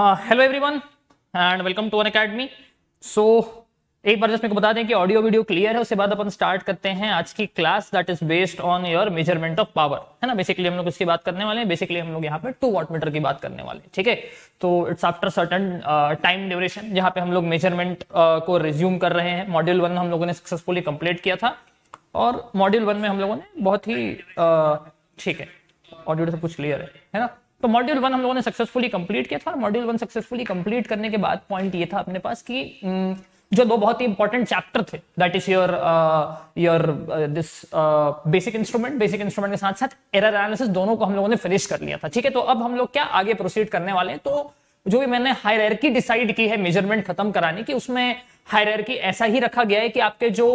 Hello everyone and welcome to Unacademy so एक बार just मेरे को बता दें कि ऑडियो वीडियो क्लियर है उसके बाद अपन स्टार्ट करते हैं आज की class that is based on your measurement of power है ना बेसिकली हम लोग इसकी बात करने वाले हैं बेसिकली हम लोग यहाँ पे टू वॉट मीटर की बात करने वाले हैं ठीक है तो it's after certain time duration जहाँ पे हम लोग मेजरमेंट uh, को रिज्यूम कर रहे हैं मॉड्यूल वन हम लोगों ने सक्सेसफुली कंप्लीट किया था और मॉड्यूल वन में हम लोगों ने बहुत ही uh, ठीक uh, है ऑडियो तो सब कुछ क्लियर है है ना तो मॉड्यूल वन हम लोगों ने सक्सेसफुली कंप्लीट किया था और मॉड्यूल वन सक्सेसफुली कंप्लीट करने के बाद पॉइंट ये था अपने पास कि हम्म, जो दो बहुत ही इंपॉर्टेंट चैप्टर थे that is your your this basic instrument basic instrument के साथ साथ एरर एनालिसिस दोनों को हम लोगों ने फिनिश कर लिया था ठीक है तो अब हम लोग क्या आगे प्रोसीड करने वाले हैं तो जो भी मैंने हायरकी डिसाइड की है मेजरमेंट खत्म कराने की उसमें हायरकी ऐसा ही रखा गया है कि आपके जो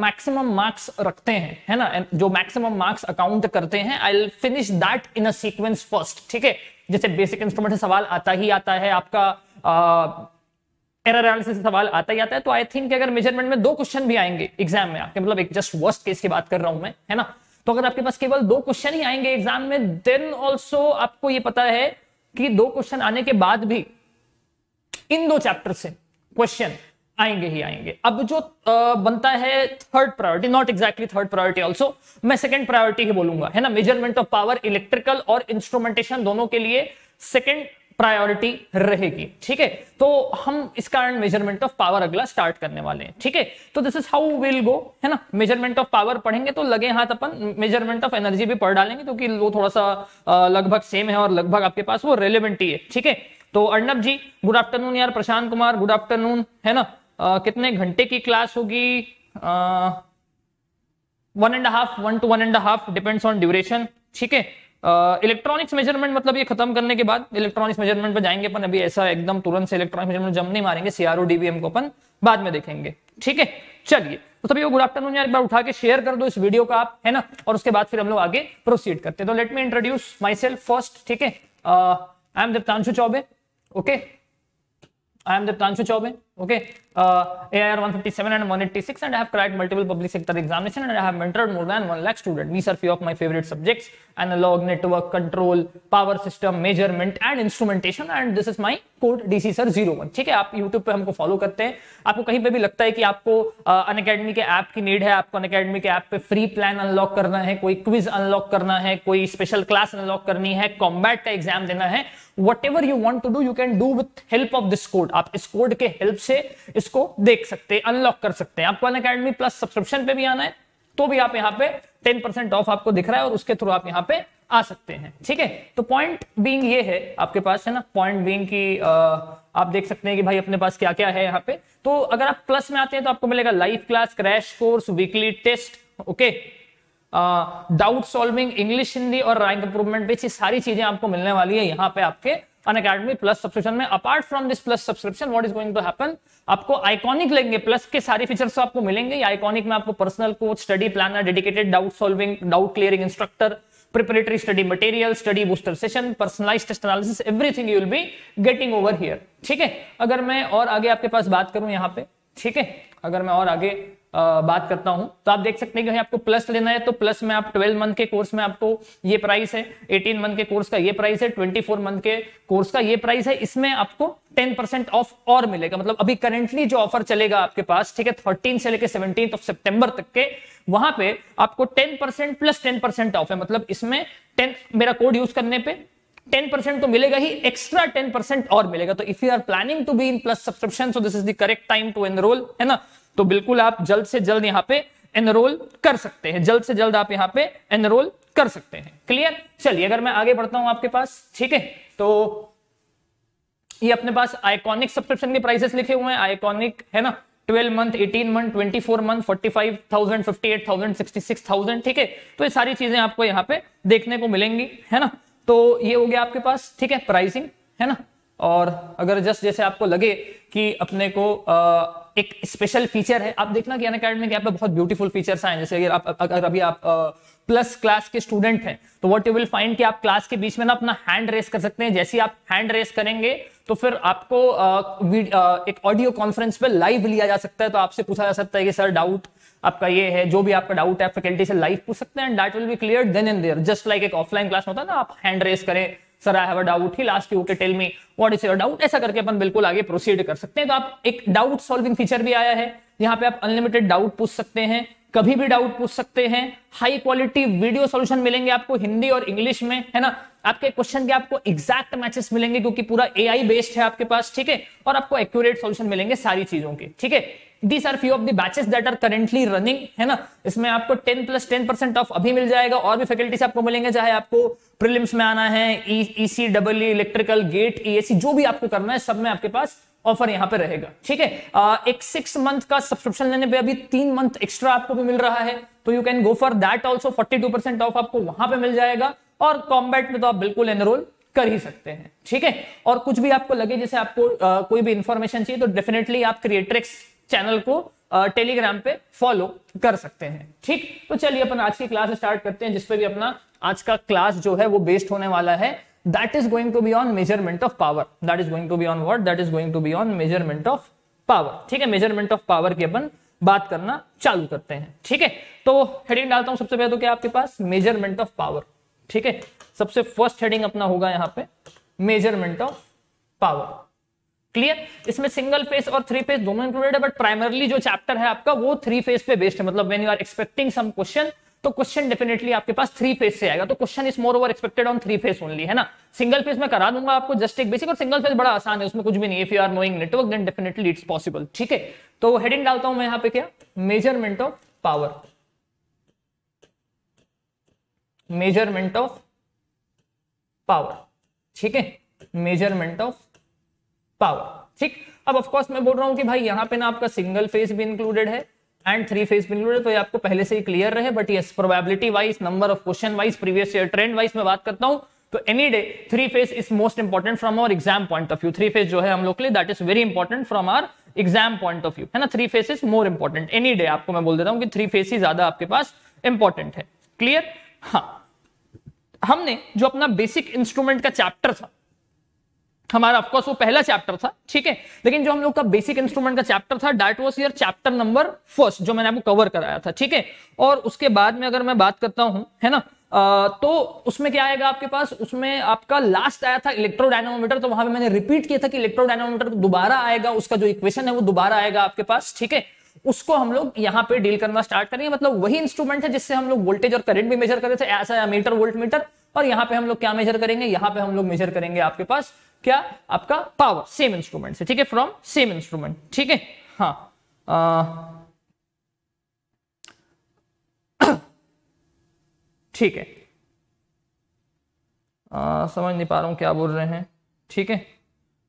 मैक्सिमम मार्क्स रखते हैं है ना जो मैक्सिमम मार्क्स अकाउंट करते हैं I finish that in a sequence first ठीक है जैसे बेसिक इंस्ट्रूमेंट से सवाल आता ही आता है आपका एरर एनालिसिस से सवाल आता ही आता है तो आई थिंक अगर मेजरमेंट में दो क्वेश्चन भी आएंगे एग्जाम में आपके मतलब एक जस्ट वर्स्ट केस की बात कर रहा हूं मैं है ना तो अगर आपके पास केवल दो क्वेश्चन ही आएंगे एग्जाम में देन ऑल्सो आपको ये पता है कि दो क्वेश्चन आने के बाद भी इन दो चैप्टर से क्वेश्चन आएंगे ही आएंगे अब जो बनता है third priority not exactly third priority also मैं सेकंड प्रायोरिटी ही बोलूंगा है ना मेजरमेंट ऑफ पावर इलेक्ट्रिकल और इंस्ट्रूमेंटेशन दोनों के लिए सेकंड प्रायोरिटी रहेगी ठीक है तो हम इस कारण मेजरमेंट ऑफ पावर अगला स्टार्ट करने वाले हैं ठीक है तो this is how will go है ना मेजरमेंट ऑफ पावर पढ़ेंगे तो लगे हाथ अपन मेजरमेंट ऑफ एनर्जी भी पढ़ डालेंगे क्योंकि तो वो थोड़ा सा लगभग सेम है और लगभग आपके पास वो रेलिवेंट ही है ठीक है तो अर्णब जी गुड आफ्टरनून यार प्रशांत कुमार गुड आफ्टरनून है ना आ, कितने घंटे की क्लास होगी one and half one two one and half depends on duration ठीक है इलेक्ट्रॉनिक्स मेजरमेंट मतलब ये खत्म करने के बाद इलेक्ट्रॉनिक्स मेजरमेंट पर जाएंगे अपन अभी ऐसा एकदम तुरंत से इलेक्ट्रॉनिक मेजरमेंट जम नहीं मारेंगे सीआरओ डीबीएम को अपन बाद में देखेंगे ठीक है चलिए तो सभी को गुड आफ्टरनून यार एक बार उठा के शेयर कर दो इस वीडियो का आप है ना और उसके बाद फिर हम लोग आगे प्रोसीड करते हैं तो let me introduce myself first ठीक है I am Dattanshu Choubey okay I am Dattanshu Choubey okay uh, AIR 157 and 186 and I have cracked multiple public sector examination and I have mentored more than 1 lakh students. These are few of my favorite subjects analog, network, control, power system, measurement and instrumentation and this is my code DC sir zero one ठीक है आप YouTube पे हमको follow करते हैं आपको कहीं पे भी लगता है कि आपको अन अकेडमी के ऐप की नीड है आपको अन अकेडमी के ऐप पे फ्री प्लान अनलॉक करना है कोई क्विज अनलॉक करना है कोई स्पेशल क्लास अनलॉक करनी है कॉम्बैट का एग्जाम देना है whatever you want to do you can do with help of this code आप इस कोड के हेल्प से इसको देख सकते हैं अनलॉक कर सकते हैं आपको अन अकेडमी प्लस सब्सक्रिप्शन पे भी आना है तो भी आप यहाँ पे टेन परसेंट ऑफ आपको दिख रहा है और उसके थ्रू आप यहाँ पे आ सकते हैं ठीक है तो पॉइंट बींग ये है आपके पास है ना पॉइंट बींग की आ, आप देख सकते हैं कि भाई अपने पास क्या क्या है यहाँ पे तो अगर आप प्लस में आते हैं तो आपको मिलेगा live class crash course weekly test okay doubt solving English Hindi और रैंक इंप्रूवमेंट पे सारी चीजें आपको मिलने वाली है यहाँ पे आपके अन प्लस सब्सक्रिप्शन में apart from this plus subscription what is going to happen आपको आइकॉनिक लेंगे प्लस के सारे फीचर्स तो आपको मिलेंगे आइकॉनिक में आपको personal coach study planner dedicated doubt solving doubt clearing instructor preparatory study material study booster session personalize test analysis everything you will be getting over here ठीक है अगर मैं और आगे आपके पास बात करूं यहां पे ठीक है अगर मैं और आगे बात करता हूं तो आप देख सकते हैं कि आपको प्लस लेना है तो प्लस में आप 12 मंथ के कोर्स में आपको ये प्राइस है 18 मंथ के कोर्स का ये प्राइस है 24 मंथ के कोर्स का ये प्राइस है इसमें आपको 10% ऑफ और मिलेगा मतलब अभी करेंटली जो ऑफर चलेगा आपके पास ठीक है थर्टीन से लेकर सेवनटीन ऑफ सेप्टेंबर तक के वहां पे आपको 10% प्लस 10% ऑफ है मतलब इसमें टेन मेरा कोड यूज करने पर 10% तो मिलेगा ही एक्स्ट्रा 10% और मिलेगा तो if you are planning to be in plus subscription so this is the correct time to enrol है ना तो बिल्कुल आप जल्द से जल्द यहाँ पे एनरोल कर सकते हैं जल्द से जल्द आप यहाँ पे एनरोल कर सकते हैं क्लियर चलिए अगर मैं आगे बढ़ता हूं आपके पास ठीक है तो ये अपने पास आइकॉनिक सब्सक्रिप्शन के प्राइसेस लिखे हुए हैं आइकॉनिक है ना 12 मंथ 18 मंथ 24 मंथ 45,000 58,000 66,000 ठीक है तो ये सारी चीजें आपको यहाँ पे देखने को मिलेंगी है ना तो ये हो गया आपके पास ठीक है प्राइसिंग है ना और अगर जस्ट जैसे आपको लगे कि अपने को आ, एक स्पेशल फीचर है आप देखना कि अन अकेडमी के ऐप में बहुत ब्यूटीफुल फीचर्स आए जैसे अगर आप अगर अभी आप प्लस क्लास के स्टूडेंट हैं तो व्हाट यू विल फाइंड कि आप क्लास के बीच में ना अपना हैंड रेस कर सकते हैं जैसे ही आप हैंड रेस करेंगे तो फिर आपको आ, एक ऑडियो कॉन्फ्रेंस पे लाइव लिया जा सकता है तो आपसे पूछा जा सकता है कि सर डाउट आपका ये है जो भी आपका डाउट है फैकल्टी से लाइव पूछ सकते हैं and that will be clear then and there just like एक ऑफलाइन क्लास में होता है ना आप हैंड रेस करें sir I have a doubt ही लास्ट यू के tell me what is your doubt ऐसा करके अपन बिल्कुल आगे प्रोसीड कर सकते हैं तो आप एक डाउट सॉल्विंग फीचर भी आया है यहाँ पे आप अनलिमिटेड डाउट पूछ सकते हैं कभी भी डाउट पूछ सकते हैं हाई क्वालिटी वीडियो सॉल्यूशन मिलेंगे आपको हिंदी और इंग्लिश में है ना आपके क्वेश्चन के आपको एग्जैक्ट मैचेस मिलेंगे क्योंकि पूरा एआई बेस्ड है आपके पास ठीक है और आपको एक्यूरेट सॉल्यूशन मिलेंगे सारी चीजों के ठीक है these are few of the batches that are currently running है ना इसमें आपको 10 प्लस 10 परसेंट ऑफ अभी मिल जाएगा और भी फैकल्टीज आपको मिलेंगे चाहे आपको प्रिलिम्स में आना है EC W electrical GATE ESC जो भी आपको करना है सब में आपके पास ऑफर यहां पे रहेगा ठीक है एक सिक्स मंथ का सब्सक्रिप्शन लेने पे अभी तीन मंथ एक्स्ट्रा आपको भी मिल रहा है तो you can go for that also forty two percent off आपको वहां पे मिल जाएगा और कॉम्बैट में तो आप बिल्कुल एनरोल कर ही सकते हैं ठीक है और कुछ भी आपको लगे जैसे आपको आ, कोई भी इंफॉर्मेशन चाहिए तो डेफिनेटली आप क्रिएटर चैनल को टेलीग्राम uh, पे फॉलो कर सकते हैं ठीक तो चलिए अपन आज की क्लास स्टार्ट करते हैं जिसपे भी अपना आज का क्लास जो है वो बेस्ड होने वाला है that is going to be on measurement of power that is going to be on word that is going to be on measurement of power ठीक है मेजरमेंट ऑफ पावर की अपन बात करना चालू करते हैं ठीक है तो हेडिंग डालता हूं सबसे पहले तो क्या आपके पास मेजरमेंट ऑफ पावर ठीक है सबसे फर्स्ट हेडिंग अपना होगा यहां पे मेजरमेंट ऑफ पावर क्लियर इसमें सिंगल फेस और थ्री फेस दोनों इंक्लूडेड है बट प्राइमरली जो चैप्टर है आपका वो थ्री फेस पे बेस्ड है मतलब when you are expecting some question तो क्वेश्चन डेफिनेटली आपके पास थ्री फेस से आएगा तो question is more over expected on three phase only है ना सिंगल फेस में करा दूंगा आपको जस्ट एक बेसिक और सिंगल फेस बड़ा आसान है उसमें कुछ भी नहीं if you are knowing network then definitely it's possible ठीक है तो हेडिंग डालता हूं मैं यहां पे क्या measurement of power measurement of power ठीक है मेजरमेंट ऑफ पावर ठीक अब ऑफकोर्स मैं बोल रहा हूं कि भाई यहाँ पे ना आपका सिंगल फेज भी इंक्लूडेड है एंड थ्री फेज भी इंक्लूडेड तो ये आपको पहले से ही क्लियर रहे but yes probability wise number of question wise previous year trend wise मैं बात करता हूँ तो any day three phase is most important from our exam point of view three phase जो है हम लोग के लिए that is very important from our exam point of view है ना three phase is more important any day आपको मैं बोल देता हूँ कि थ्री फेज ही ज्यादा आपके पास इंपॉर्टेंट है क्लियर हाँ हमने जो अपना बेसिक इंस्ट्रूमेंट का चैप्टर था हमारा ऑफकोर्स वो पहला चैप्टर था ठीक है लेकिन जो हम लोग का बेसिक इंस्ट्रूमेंट का चैप्टर था that was your chapter number first जो मैंने आपको कवर कराया था ठीक है और उसके बाद में अगर मैं बात करता हूं है ना आ, तो उसमें क्या आएगा आपके पास उसमें आपका लास्ट आया था इलेक्ट्रोडाइनोमीटर तो वहां पे मैंने रिपीट किया था कि इलेक्ट्रोडाइनोमीटर दोबारा आएगा उसका जो इक्वेशन है वो दोबारा आएगा आपके पास ठीक है उसको हम लोग यहाँ पे डील करना स्टार्ट करेंगे मतलब वही इंस्ट्रूमेंट है जिससे हम लोग वोल्टेज और करंट भी मेजर करे थे ऐसा मीटर वोल्ट मीटर और यहाँ पे हम लोग क्या मेजर करेंगे यहाँ पे हम लोग मेजर करेंगे आपके पास क्या आपका पावर सेम इंस्ट्रूमेंट से ठीक है फ्रॉम सेम इंस्ट्रूमेंट ठीक है हाँ ठीक है आ, समझ नहीं पा रहा हूं क्या बोल रहे हैं ठीक है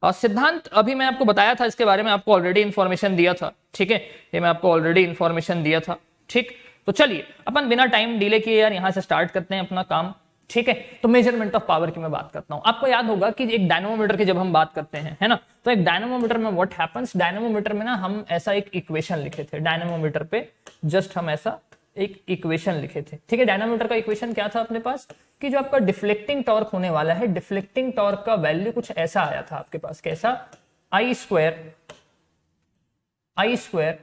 और सिद्धांत अभी मैं आपको बताया था इसके बारे में आपको ऑलरेडी इंफॉर्मेशन दिया था ठीक है ये मैं आपको ऑलरेडी इंफॉर्मेशन दिया था ठीक तो चलिए अपन बिना टाइम डिले किए यार यहां से स्टार्ट करते हैं अपना काम ठीक है तो मेजरमेंट ऑफ पावर की मैं बात करता हूं आपको याद होगा कि एक डायनामोमीटर की जब हम बात करते हैं है ना तो एक डायनामोमीटर में व्हाट हैपेंस डायनामोमीटर में ना हम ऐसा एक इक्वेशन लिखे थे डायनामोमीटर पे जस्ट हम ऐसा एक इक्वेशन लिखे थे ठीक है डायनोमीटर का इक्वेशन क्या था अपने पास कि जो आपका डिफ्लेक्टिंग टॉर्क होने वाला है डिफ्लेक्टिंग टॉर्क का वैल्यू कुछ ऐसा आया था आपके पास कैसा I square I square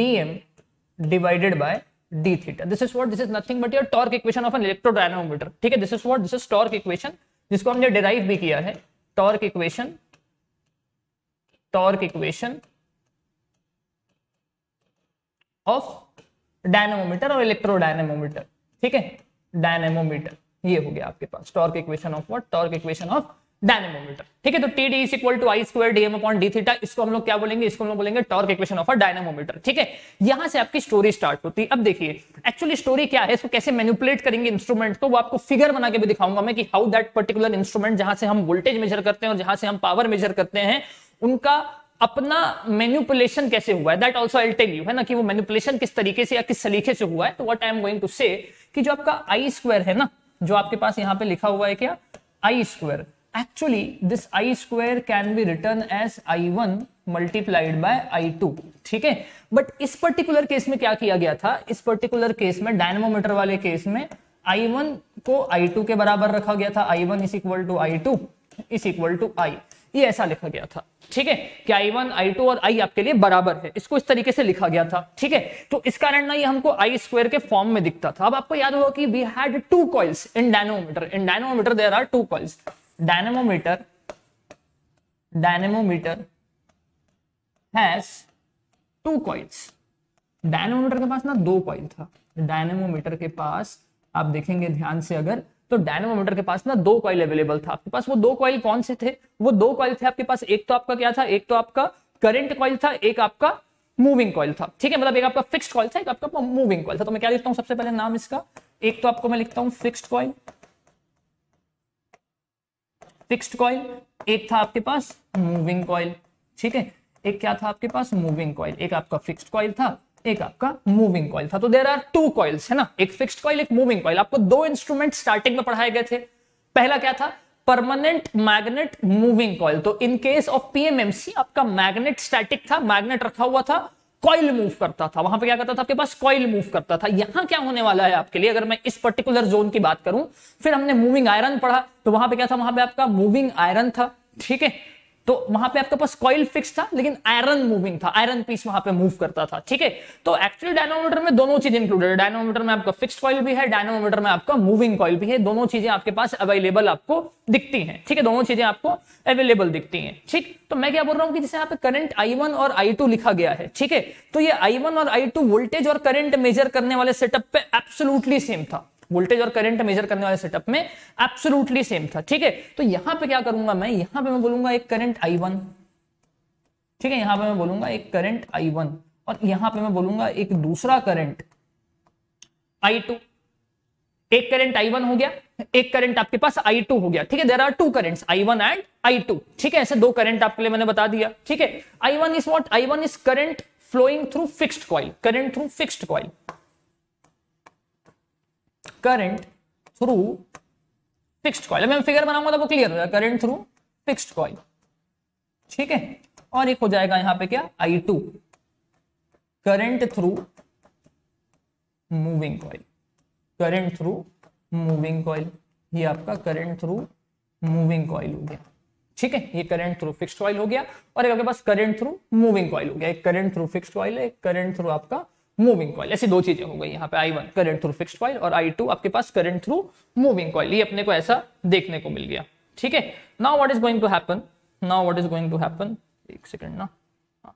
d m divided by D theta this is what this is nothing but your torque equation of an electrodynamometer ठीक है this is what this is torque equation जिसको हमने डिराइव भी किया है torque equation torque equation of dynamometer और electro electrodynamometer ठीक है डायनेमोमीटर ये हो गया आपके पास torque equation of what torque equation of dynamometer ठीक है तो T D equal to I square d m upon d theta इसको हम लोग क्या बोलेंगे इसको हम लोग बोलेंगे torque equation of a dynamometer ठीक है यहां से आपकी स्टोरी स्टार्ट होती है अब देखिए एक्चुअली स्टोरी क्या है इसको कैसे मैनिपुलेट करेंगे इंस्ट्रूमेंट को वो आपको फिगर बना के भी दिखाऊंगा मैं कि हाउ दैट पर्टिकुलर इंस्ट्रूमेंट जहां से हम वोल्टेज मेजर करते हैं और जहां से हम पावर मेजर करते हैं उनका अपना मैन्युपुलेशन कैसे हुआ है that also I tell you है ना कि वो मैन्युपुलेशन किस तरीके से या किस सलीके से हुआ है तो what I am going to say कि जो आपका आई स्क्वायर है ना जो आपके पास यहाँ पे लिखा हुआ है क्या I square actually this i square can be written as i1 multiplied by i2 two ठीक है बट इस पर्टिकुलर केस में क्या किया गया था इस पर्टिकुलर केस में डायनमोमीटर वाले केस में आई वन को आई टू के बराबर रखा गया था I one is equal to I two is equal ये ऐसा लिखा गया था ठीक है कि आई वन आई टू और आई आपके लिए बराबर है इसको इस तरीके से लिखा गया था ठीक है तो इस कारण ना ये हमको आई स्क्वायर के फॉर्म में दिखता था अब आपको याद होगा कि we had two coils in dynamometer in dynamometer there are two coils dynamometer dynamometer has two coils dynamometer के पास ना दो कॉइल था डायनेमोमीटर के पास आप देखेंगे ध्यान से अगर तो डायनेमोमीटर के पास ना दो कॉइल अवेलेबल था आपके पास वो दो कॉइल कौन से थे वो दो कॉइल थे आपके पास एक तो आपका क्या था एक तो आपका करंट कॉइल था एक आपका मूविंग कॉइल था ठीक है मतलब एक आपका फिक्स्ड कॉइल था एक आपका मूविंग कॉइल था तो मैं क्या लिखता हूं सबसे पहले नाम इसका एक तो आपको मैं लिखता हूँ फिक्स्ड कॉइल फिक्स्ड कॉइल एक था आपके पास मूविंग कॉइल ठीक है एक क्या था आपके पास मूविंग कॉइल एक आपका फिक्स्ड कॉइल था एक आपका मूविंग कॉइल था तो देर आर टू कॉइल्स है ना एक फिक्स्ड कॉइल एक मूविंग कॉइल आपको दो इंस्ट्रूमेंट स्टार्टिंग में पढ़ाए गए थे पहला क्या था परमानेंट मैग्नेट मूविंग कॉइल तो इन केस ऑफ पीएमएमसी आपका मैग्नेट स्टैटिक था मैग्नेट रखा हुआ था कॉइल मूव करता था वहां पे क्या करता था आपके पास कॉइल मूव करता था यहां क्या होने वाला है आपके लिए अगर मैं इस पर्टिकुलर जोन की बात करूं फिर हमने मूविंग आयरन पढ़ा तो वहां पे क्या था वहां पे आपका मूविंग आयरन था ठीक है तो वहां पे आपके पास कॉइल फिक्स था लेकिन आयरन मूविंग था आयरन पीस वहां पे मूव करता था ठीक है तो एक्चुअली डायनोमीटर में दोनों चीज इंक्लूडेड डायनोमीटर में आपका फिक्स कॉइल भी है डायनोमीटर में आपका मूविंग कॉइल भी है दोनों चीजें आपके पास अवेलेबल आपको दिखती है ठीक है दोनों चीजें आपको अवेलेबल दिखती है ठीक तो मैं क्या बोल रहा हूँ कि जैसे यहाँ पे करंट आई और आई लिखा गया है ठीक है तो ये आई और आई वोल्टेज और करंट मेजर करने वाले सेटअप पे एब्सोलूटली सेम था वोल्टेज और करंट मेजर करने वाले सेटअप में एब्सोल्युटली सेम था ठीक है तो यहां पे क्या करूंगा मैं यहां पे मैं बोलूंगा एक करंट आई वन ठीक है यहां पे मैं बोलूंगा एक करंट आई वन और यहां पे मैं बोलूंगा एक दूसरा करंट आई टू एक करंट आई वन हो गया एक करंट आपके पास आई टू हो गया ठीक है there are two current I one and I two ठीक है ऐसे दो करंट आपके लिए मैंने बता दिया ठीक है I one is what I one is current flowing through fixed coil current through fixed coil current through fixed coil मैं फिगर बनाऊंगा तो वो क्लियर हो जाएगा करंट थ्रू फिक्स्ड कॉइल ठीक है और एक हो जाएगा यहां पे क्या I two current through moving coil current through moving coil ये आपका करंट थ्रू मूविंग कॉइल हो गया ठीक है ये करंट थ्रू फिक्स्ड कॉइल हो गया और एक आपके पास करंट थ्रू मूविंग कॉइल हो गया एक करंट थ्रू फिक्स्ड कॉइल है एक करंट थ्रू आपका मूविंग कॉइल ऐसी दो चीजें हो गई यहाँ पे I one current through fix coil और आई टू आपके पास करंट थ्रू मूविंग कॉइल ये अपने को ऐसा देखने को मिल गया ठीक है now what is going to happen now what is going to happen एक सेकेंड ना हाँ,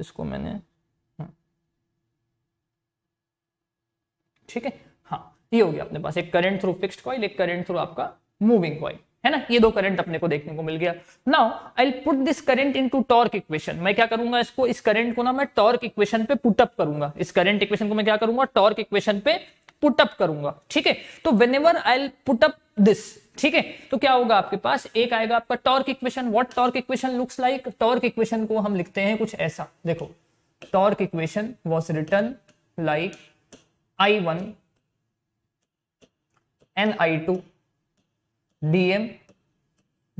इसको मैंने हाँ। ठीक है हाँ ये हो गया अपने पास एक करंट थ्रू फिक्स्ड कॉइल एक करंट थ्रू आपका मूविंग कॉइल है ना ये दो करंट अपने को देखने को मिल गया now I put this current into torque equation मैं क्या करूंगा इसको इस करंट को ना मैं टॉर्क इक्वेशन पे पुटअप करूंगा इस करंट इक्वेशन को मैं क्या करूंगा टॉर्क इक्वेशन पे पुटअप करूंगा ठीक है तो whenever I put up this ठीक है तो क्या होगा आपके पास एक आएगा आपका torque equation what torque equation looks like torque equation को हम लिखते हैं कुछ ऐसा देखो torque equation was written like I one and I two d m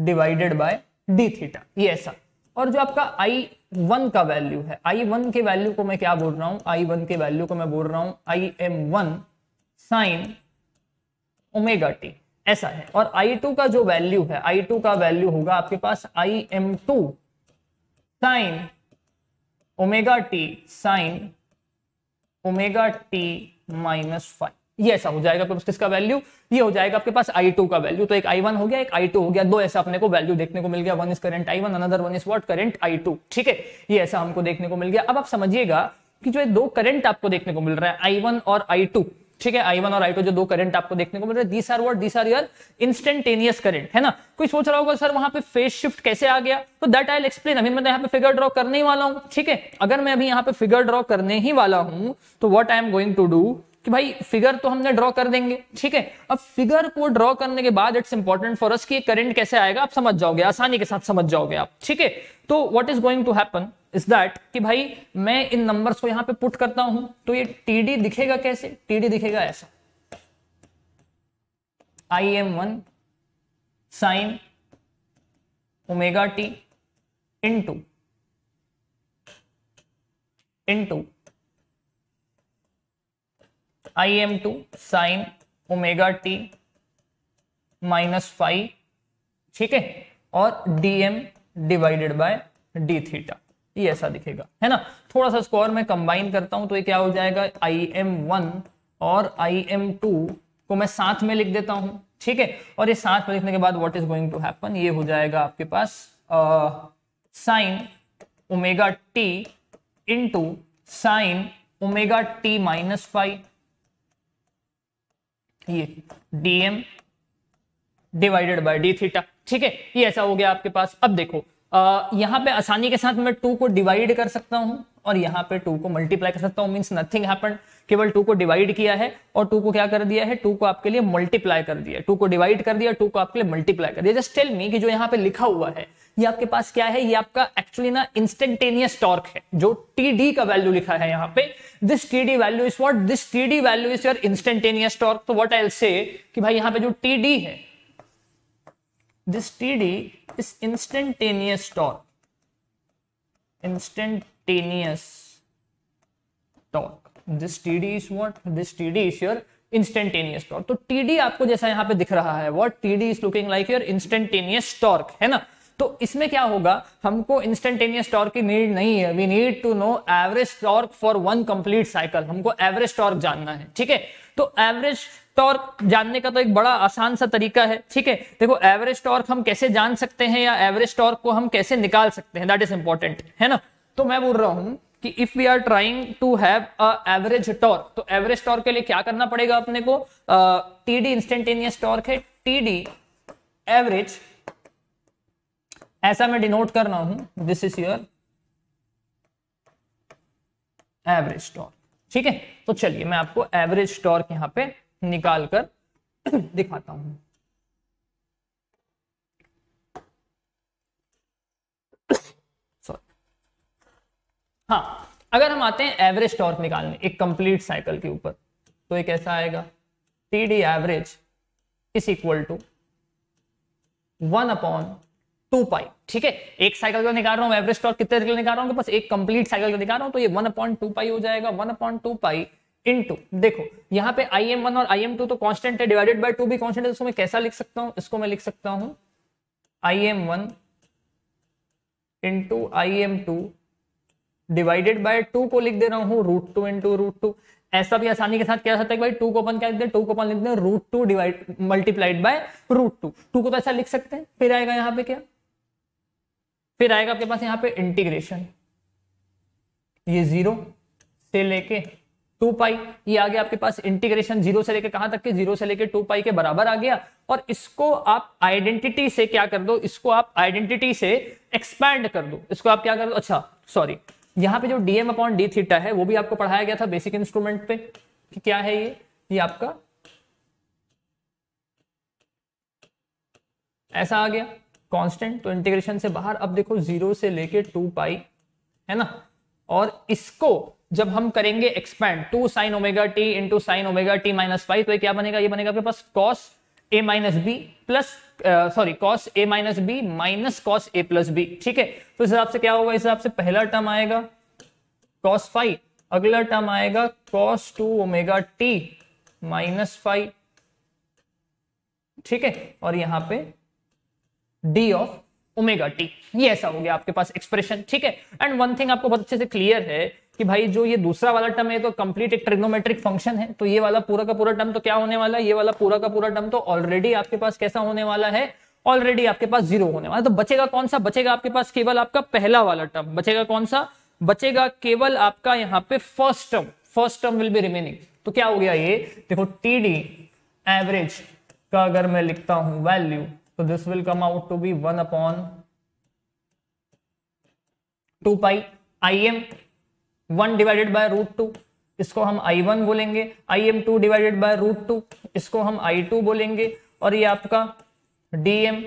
divided by D theta ये ऐसा और जो आपका आई वन का वैल्यू है आई वन के वैल्यू को मैं क्या बोल रहा हूं आई वन के वैल्यू को मैं बोल रहा हूं I M one sine omega t ऐसा है और आई टू का जो वैल्यू है आई टू का वैल्यू होगा आपके पास I M two sine omega t sine omega t minus five ये ऐसा हो जाएगा आपके तो पास किसका वैल्यू ये हो जाएगा आपके पास आई टू का वैल्यू तो एक आई वन हो गया एक आई टू हो गया दो ऐसा अपने को वैल्यू देखने को मिल गया one is current I one another one is what current I two ठीक है ये ऐसा हमको देखने को मिल गया अब आप समझिएगा कि जो ये दो करंट आपको देखने को मिल रहा है आई वन और आई टू ठीक है आई वन और आई टू जो दो करंट आपको देखने को मिल रहा है these are word these are your instantaneous current है ना कोई सोच रहा होगा सर वहां पे फेज शिफ्ट कैसे आ गया तो दैट आई एक्सप्लेन अभी मैं तो यहाँ पे फिगर ड्रॉ करने ही वाला हूँ ठीक है अगर मैं अभी यहाँ पे फिगर ड्रॉ करने ही वाला हूँ तो what I am going to do कि भाई फिगर तो हमने ड्रॉ कर देंगे ठीक है अब फिगर को ड्रॉ करने के बाद इट्स इंपॉर्टेंट फॉर अस कि करंट कैसे आएगा आप समझ जाओगे आसानी के साथ समझ जाओगे आप ठीक है तो what is going to happen is that कि भाई मैं इन नंबर्स को यहां पे पुट करता हूं तो ये टीडी दिखेगा कैसे टीडी दिखेगा ऐसा I M one sine omega t into into I M two sine omega t minus five ठीक है और d M divided by D theta ये ऐसा दिखेगा है ना थोड़ा सा स्कोर मैं कंबाइन करता हूं तो ये क्या हो जाएगा आई एम वन और आई एम टू को मैं साथ में लिख देता हूं ठीक है और ये साथ में लिखने के बाद what is going to happen ये हो जाएगा आपके पास sine omega t into sine omega t minus five ये dm divided by D theta ठीक है ये ऐसा हो गया आपके पास अब देखो यहाँ पे आसानी के साथ मैं टू को डिवाइड कर सकता हूं और यहाँ पे टू को मल्टीप्लाई कर सकता हूँ मीन्स नथिंग हैपन केवल टू को डिवाइड किया है और टू को क्या कर दिया है टू को आपके लिए मल्टीप्लाई कर दिया टू को डिवाइड कर दिया टू को आपके लिए मल्टीप्लाई कर दिया जस्ट टेल मी कि जो यहाँ पे लिखा हुआ है ये आपके पास क्या है ये आपका एक्चुअली ना इंस्टेंटेनियस टॉर्क है जो टी डी का वैल्यू लिखा है यहाँ पे this T d value is what this T d value is your instantaneous torque तो वट आई से कि भाई यहाँ पे जो टी डी है this td is instantaneous torque instantaneous torque this td is what this td is your instantaneous torque तो T d आपको जैसा यहां पे दिख रहा है what T d is looking like your instantaneous torque है ना तो इसमें क्या होगा हमको इंस्टेंटेनियस टॉर्क की नीड नहीं है we need to know average torque for one complete cycle हमको एवरेज टॉर्क जानना है ठीक है तो एवरेज टॉर्क जानने का तो एक बड़ा आसान सा तरीका है ठीक है देखो एवरेज टॉर्क हम कैसे जान सकते हैं या एवरेज टॉर्क को हम कैसे निकाल सकते हैं दैट इज इंपॉर्टेंट है ना तो मैं बोल रहा हूं कि if we are trying to have a average torque तो एवरेज टॉर्क के लिए क्या करना पड़ेगा अपने को टी डी इंस्टेंटेनियस टॉर्क है टी डी एवरेज ऐसा मैं डिनोट कर रहा हूं this is your average torque ठीक है तो चलिए मैं आपको एवरेज टॉर्क यहां पे निकाल कर दिखाता हूं सॉरी हाँ अगर हम आते हैं एवरेज टॉर्क निकालने एक कंप्लीट साइकिल के ऊपर तो ये कैसा आएगा T D average is equal to one upon two pi ठीक है एक साइकिल का निकाल रहा हूं एवरेज टॉर्क कितने निकाल रहा हूं बस एक कंप्लीट साइकिल का निकाल रहा हूं तो ये वन अपॉइंट टू पाई हो जाएगा one upon two pi into देखो यहाँ पे आई एम वन और आई एम टू तो कांस्टेंट है डिवाइडेड बाय टू भी कांस्टेंट है तो इसको मैं कैसा लिख सकता हूं इसको मैं लिख सकता हूं I M one into I M two divided by two को लिख दे रहा हूं root two into root two ऐसा भी आसानी के साथ क्या सकता है भाई टू को अपन क्या लिखते हैं टू को अपन लिखते हैं root two divide multiplied by root two two को तो ऐसा लिख सकते हैं फिर आएगा यहाँ पे क्या फिर आएगा आपके पास यहाँ पे इंटीग्रेशन ये जीरो से लेके टू पाई ये आ गया आपके पास इंटीग्रेशन जीरो से लेकर कहां तक के जीरो से लेकर टू पाई के बराबर आ गया और इसको आप आइडेंटिटी से क्या कर दो इसको आप आइडेंटिटी से एक्सपैंड कर दो इसको आप क्या कर दो अच्छा सॉरी यहाँ पे जो डीएम अपॉन डी थीटा है वो भी आपको पढ़ाया गया था बेसिक इंस्ट्रूमेंट पे कि क्या है ये ये आपका ऐसा आ गया कांस्टेंट तो इंटीग्रेशन से बाहर अब देखो जीरो से लेके टू पाई है ना और इसको जब हम करेंगे expand two sine omega t into sine omega t minus five तो क्या बनेगा ये बनेगा आपके पास cos A minus B plus sorry cos A minus B minus cos A plus B ठीक है तो इस हिसाब से क्या होगा इस हिसाब से पहला टर्म आएगा कॉस फाइव अगला टर्म आएगा cos two omega t minus five ठीक है और यहां पे डी ऑफ ओमेगा टी ये ऐसा हो गया आपके पास एक्सप्रेशन ठीक है एंड वन थिंग आपको बहुत अच्छे से क्लियर है कि भाई जो ये दूसरा वाला टर्म है तो कंप्लीट एक ट्रिग्नोमेट्रिक फंक्शन है तो ये वाला पूरा का पूरा टर्म तो क्या होने वाला है ये वाला पूरा का पूरा टर्म तो ऑलरेडी आपके पास कैसा होने वाला है ऑलरेडी आपके पास जीरो होने वाला तो बचेगा कौन सा बचेगा आपके पास केवल आपका पहला वाला टर्म बचेगा कौन सा बचेगा केवल आपका यहाँ पे first term first term will be remaining तो क्या हो गया ये देखो टी डी एवरेज का अगर मैं लिखता हूं वैल्यू तो this will come out to be one upon two pi I M one divided by root two इसको हम आई वन बोलेंगे I M two divided by root two इसको हम आई टू बोलेंगे और ये आपका d M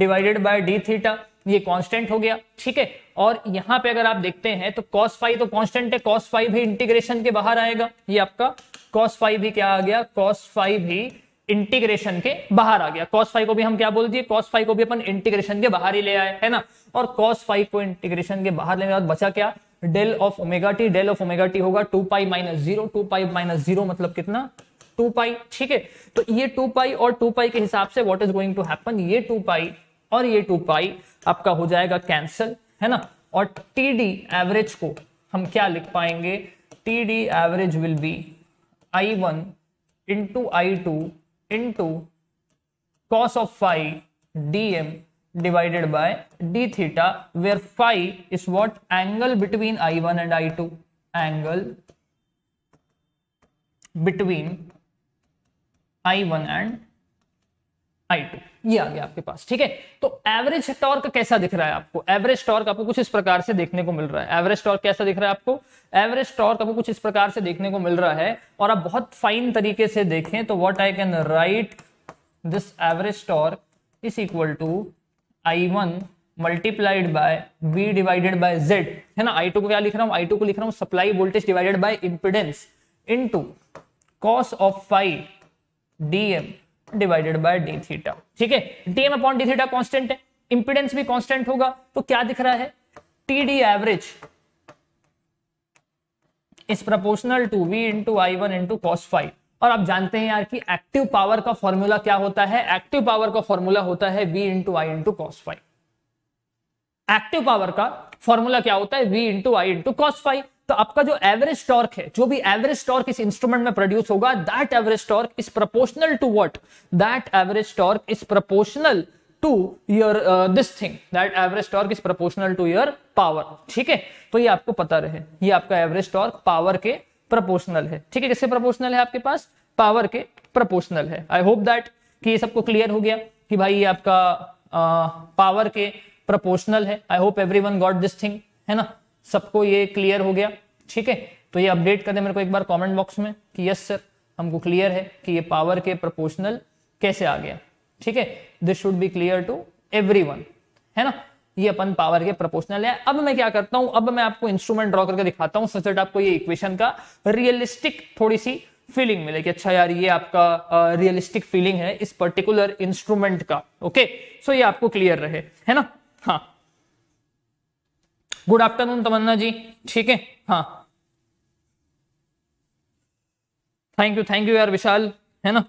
divided by D theta ये कांस्टेंट हो गया ठीक है और यहां पे अगर आप देखते हैं तो कॉस फाइव तो कांस्टेंट है कॉस फाइव भी इंटीग्रेशन के बाहर आएगा ये आपका कॉस फाइव भी क्या आ गया कॉस फाइव भी इंटीग्रेशन के बाहर आ गया कॉस फाइव को भी हम क्या बोल दिए कॉस फाइव को भी अपन इंटीग्रेशन के बाहर ही ले आए है ना और कॉस फाइव को इंटीग्रेशन के बाहर लेने के बाद बचा क्या del of omega t del of omega t होगा two pi minus zero two pi minus zero मतलब कितना टू पाई ठीक है तो ये टू पाई और टू पाई के हिसाब से what is going to happen ये टू पाई और ये टू पाई आपका हो जाएगा कैंसल है ना और टी डी एवरेज को हम क्या लिख पाएंगे T D average will be I one into I two into cos of five d M divided by d theta where phi is what angle between i1 and i2 angle between i1 and i2 ये आ गया आपके पास ठीक है तो average torque कैसा दिख रहा है आपको एवरेज टॉर्क आपको कुछ इस प्रकार से देखने को मिल रहा है एवरेज टॉर्क कैसा दिख रहा है आपको एवरेज टॉर्क आपको कुछ इस प्रकार से देखने को मिल रहा है और आप बहुत फाइन तरीके से देखें तो what I can write this average torque is equal to I one multiplied by B divided by Z है ना आई टू को क्या लिख रहा हूँ आई टू को लिख रहा हूँ supply voltage divided by impedance into cos of five d M divided by D theta ठीक है d M upon d theta constant है इंपिडेंस भी कॉन्स्टेंट होगा तो क्या दिख रहा है T D average is proportional to V into I one into cos five और आप जानते हैं यार कि एक्टिव पावर का फॉर्मूला क्या होता है एक्टिव पावर का फॉर्मूला होता है V into I into cos five active power का फॉर्मूला क्या होता है V into I into cos five तो आपका जो एवरेज टॉर्क है जो भी एवरेज टॉर्क इस इंस्ट्रूमेंट में प्रोड्यूस होगा that average torque is proportional to what that average torque is proportional to your this thing that average torque is proportional to your power ठीक है तो ये आपको पता रहे ये आपका एवरेज टॉर्क पावर के प्रपोर्शनल है ठीक है किससे प्रपोर्शनल है आपके पास पावर के प्रपोर्शनल है आई होप दैट कि ये सबको क्लियर हो गया कि भाई ये आपका आ, पावर के प्रपोर्शनल है I hope everyone got this thing है ना सबको ये क्लियर हो गया ठीक है तो ये अपडेट कर दे मेरे को एक बार कमेंट बॉक्स में कि यस सर हमको क्लियर है कि ये पावर के प्रपोर्शनल कैसे आ गया ठीक है this should be clear to every है ना ये अपन पावर के प्रोपोर्शनल है अब मैं क्या करता हूं अब मैं आपको इंस्ट्रूमेंट ड्रॉ करके दिखाता हूं सचेट आपको ये इक्वेशन का रियलिस्टिक थोड़ी सी फीलिंग मिले कि अच्छा यार ये आपका रियलिस्टिक uh, फीलिंग है इस पर्टिकुलर इंस्ट्रूमेंट का ओके okay? सो so, ये आपको क्लियर रहे है ना हाँ गुड आफ्टरनून तमन्ना जी ठीक है हाँ थैंक यू थैंक यू यार विशाल है ना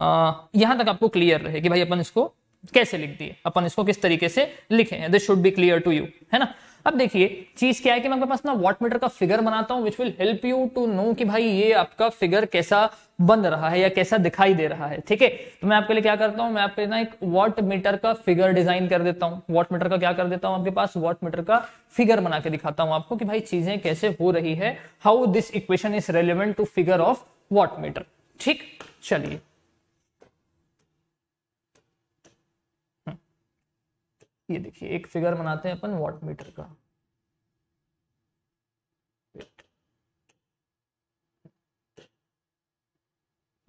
आ, यहां तक आपको क्लियर रहे कि भाई अपन इसको कैसे लिख दिए अपन इसको किस तरीके से लिखे this should be clear to you है ना अब देखिए चीज क्या है कि मैं अपने पास ना वॉट मीटर का फिगर बनाता हूं which will help you to know कि भाई ये आपका फिगर कैसा बन रहा है या कैसा दिखाई दे रहा है ठीक है तो मैं आपके लिए क्या करता हूँ मैं आपके लिए ना एक वॉट मीटर का फिगर डिजाइन कर देता हूँ वॉट मीटर का क्या कर देता हूँ आपके पास वॉट मीटर का फिगर बना के दिखाता हूँ आपको कि भाई चीजें कैसे हो रही है how this equation is relevant to figure of watt meter ठीक चलिए ये देखिए एक फिगर बनाते हैं अपन वॉट मीटर का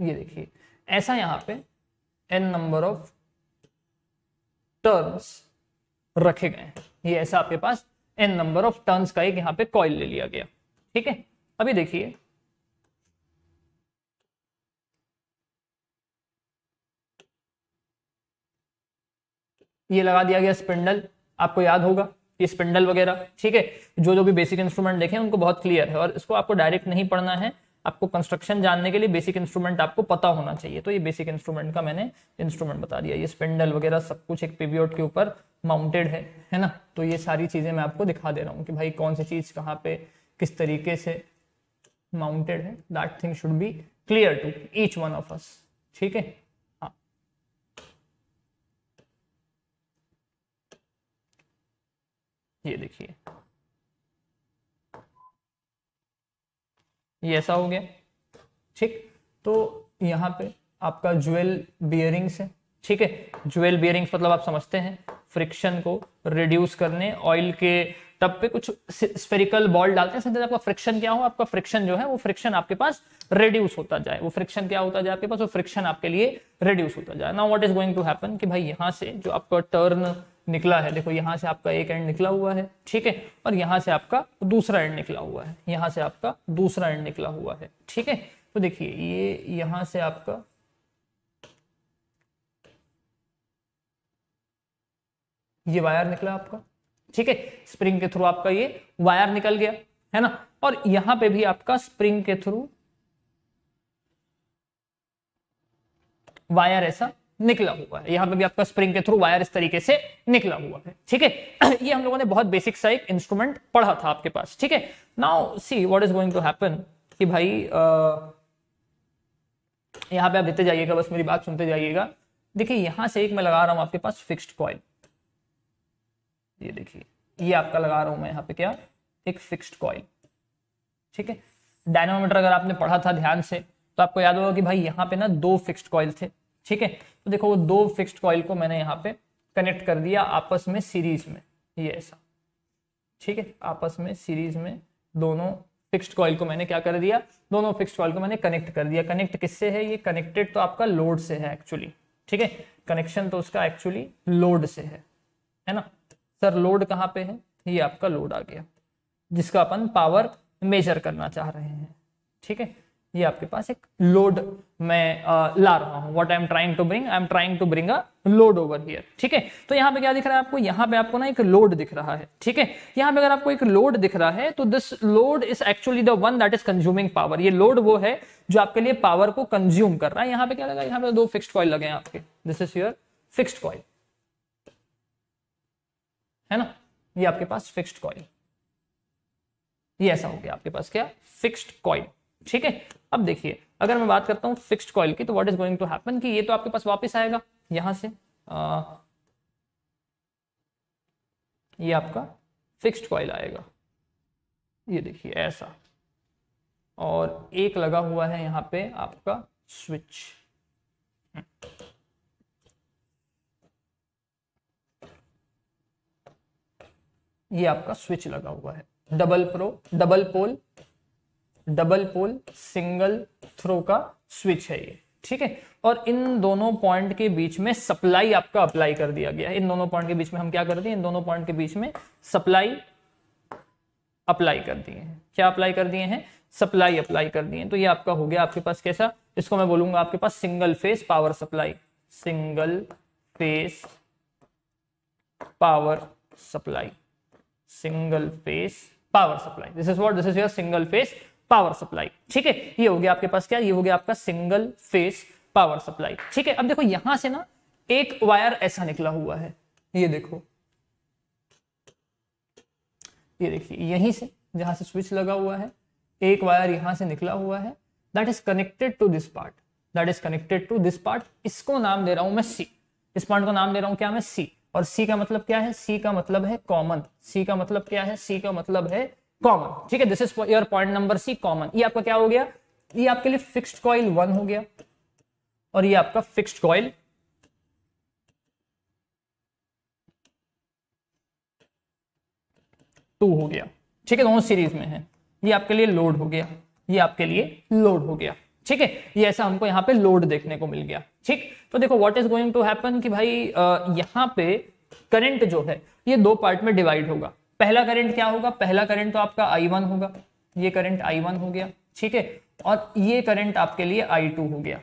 ये देखिए ऐसा यहां पे एन नंबर ऑफ टर्न्स रखे गए ये ऐसा आपके पास एन नंबर ऑफ टर्न्स का एक यहां पे कॉइल ले लिया गया ठीक है अभी देखिए ये लगा दिया गया स्पिंडल आपको याद होगा ये स्पिंडल वगैरह ठीक है जो जो भी बेसिक इंस्ट्रूमेंट देखें उनको बहुत क्लियर है और इसको आपको डायरेक्ट नहीं पढ़ना है आपको कंस्ट्रक्शन जानने के लिए बेसिक इंस्ट्रूमेंट आपको पता होना चाहिए तो ये बेसिक इंस्ट्रूमेंट का मैंने इंस्ट्रूमेंट बता दिया ये स्पिंडल वगैरह सब कुछ एक पीवियोट के ऊपर माउंटेड है है ना तो ये सारी चीज़ें मैं आपको दिखा दे रहा हूँ कि भाई कौन सी चीज़ कहाँ पे किस तरीके से माउंटेड है that thing should be clear to each one of us ठीक है ये देखिए ये ऐसा हो गया ठीक तो यहाँ पे आपका ज्वेल बियरिंग्स है ठीक है ज्वेल बियरिंग्स मतलब आप समझते हैं फ्रिक्शन को रिड्यूस करने ऑयल के टब पे कुछ स्फेरिकल बॉल डालते हैं आपका फ्रिक्शन क्या हो आपका फ्रिक्शन जो है वो फ्रिक्शन आपके पास रिड्यूस होता जाए वो फ्रिक्शन क्या होता जाए आपके पास वो फ्रिक्शन आपके लिए रिड्यूस होता जाए ना what is going to happen कि भाई यहाँ से जो आपका टर्न निकला है देखो यहाँ से आपका एक एंड निकला हुआ है ठीक है और यहाँ से आपका दूसरा एंड निकला हुआ है यहाँ से आपका दूसरा एंड निकला हुआ है ठीक है तो देखिए ये यहाँ से आपका ये वायर निकला आपका ठीक है स्प्रिंग के थ्रू आपका ये वायर निकल गया है ना और यहां पे भी आपका स्प्रिंग के थ्रू वायर ऐसा निकला हुआ है यहाँ पे भी आपका स्प्रिंग के थ्रू वायर इस तरीके से निकला हुआ है ठीक है ये हम लोगों ने बहुत बेसिक सा एक इंस्ट्रूमेंट पढ़ा था आपके पास ठीक है now see what is going to happen कि भाई आ, यहां पे आप देते जाइएगा बस मेरी बात सुनते जाइएगा देखिए यहां से एक मैं लगा रहा हूं आपके पास फिक्स्ड कॉइल ये देखिए ये आपका लगा रहा हूं मैं यहां पे क्या एक फिक्स्ड कॉइल ठीक है डायनामोमीटर अगर आपने पढ़ा था ध्यान से तो आपको याद होगा कि भाई यहां पे ना दो फिक्स्ड कॉइल थे ठीक है तो देखो वो दो फिक्स्ड कॉइल को मैंने यहाँ पे कनेक्ट कर दिया आपस में सीरीज में ये ऐसा ठीक है आपस में सीरीज में दोनों फिक्स्ड कॉइल को मैंने क्या कर दिया दोनों फिक्स्ड कॉइल को मैंने कनेक्ट कर दिया कनेक्ट किससे है ये कनेक्टेड तो आपका लोड से है एक्चुअली ठीक है कनेक्शन तो उसका एक्चुअली लोड से है है ना सर लोड कहाँ पे है ये आपका लोड आ गया जिसका अपन पावर मेजर करना चाह रहे हैं ठीक है ये आपके पास एक लोड मैं आ, ला रहा हूं what I am trying to bring I am trying to bring a load over here ठीक है तो यहां पे क्या दिख रहा है आपको यहां पे आपको ना एक लोड दिख रहा है ठीक है यहां पे अगर आपको एक लोड दिख रहा है तो this load is actually the one that is consuming power ये लोड वो है जो आपके लिए पावर को कंज्यूम कर रहा है यहां पे क्या लगा यहां पे दो फिक्स्ड कॉइल लगे हैं आपके this is your fixed coil है ना ये आपके पास फिक्स्ड कॉइल ये ऐसा हो गया आपके पास क्या फिक्स्ड कॉइल ठीक है अब देखिए अगर मैं बात करता हूँ फिक्स्ड कॉइल की तो what is going to happen कि ये तो आपके पास वापस आएगा यहां से आ, ये आपका फिक्स्ड कॉइल आएगा ये देखिए ऐसा और एक लगा हुआ है यहां पे आपका स्विच ये आपका स्विच लगा हुआ है double pro double pole double pole single throw का स्विच है ये ठीक है और इन दोनों पॉइंट के बीच में सप्लाई आपका अप्लाई कर दिया गया इन दोनों पॉइंट के बीच में हम क्या कर दिए इन दोनों पॉइंट के बीच में सप्लाई अप्लाई कर दिए हैं क्या अप्लाई कर दिए हैं सप्लाई अप्लाई कर दिए तो ये आपका हो गया आपके पास कैसा इसको मैं बोलूंगा आपके पास single phase power supply single phase power supply single phase power supply this is what this is your single phase power supply ठीक है ये हो गया आपके पास क्या ये हो गया आपका सिंगल फेस पावर सप्लाई ठीक है अब देखो यहां से ना एक वायर ऐसा निकला हुआ है ये देखो ये देखिए यहीं से जहां से स्विच लगा हुआ है एक वायर यहां से निकला हुआ है that is connected to this part that is connected to this part इसको नाम दे रहा हूं मैं सी इस पार्ट को नाम दे रहा हूं क्या मैं सी और सी का मतलब क्या है सी का मतलब है कॉमन सी का मतलब क्या है सी का मतलब है कॉमन ठीक है this is your point number C common ये आपका क्या हो गया ये आपके लिए फिक्स्ड कॉइल वन हो गया और ये आपका फिक्स्ड कॉइल टू हो गया ठीक है दोनों सीरीज में है ये आपके लिए लोड हो गया ये आपके लिए लोड हो गया ठीक है ये ऐसा हमको यहां पे लोड देखने को मिल गया ठीक तो देखो what is going to happen कि भाई यहां पे करंट जो है ये दो पार्ट में डिवाइड होगा पहला करंट क्या होगा पहला करंट तो आपका आई वन होगा ये करंट आई वन हो गया ठीक है और ये करंट आपके लिए आई टू हो गया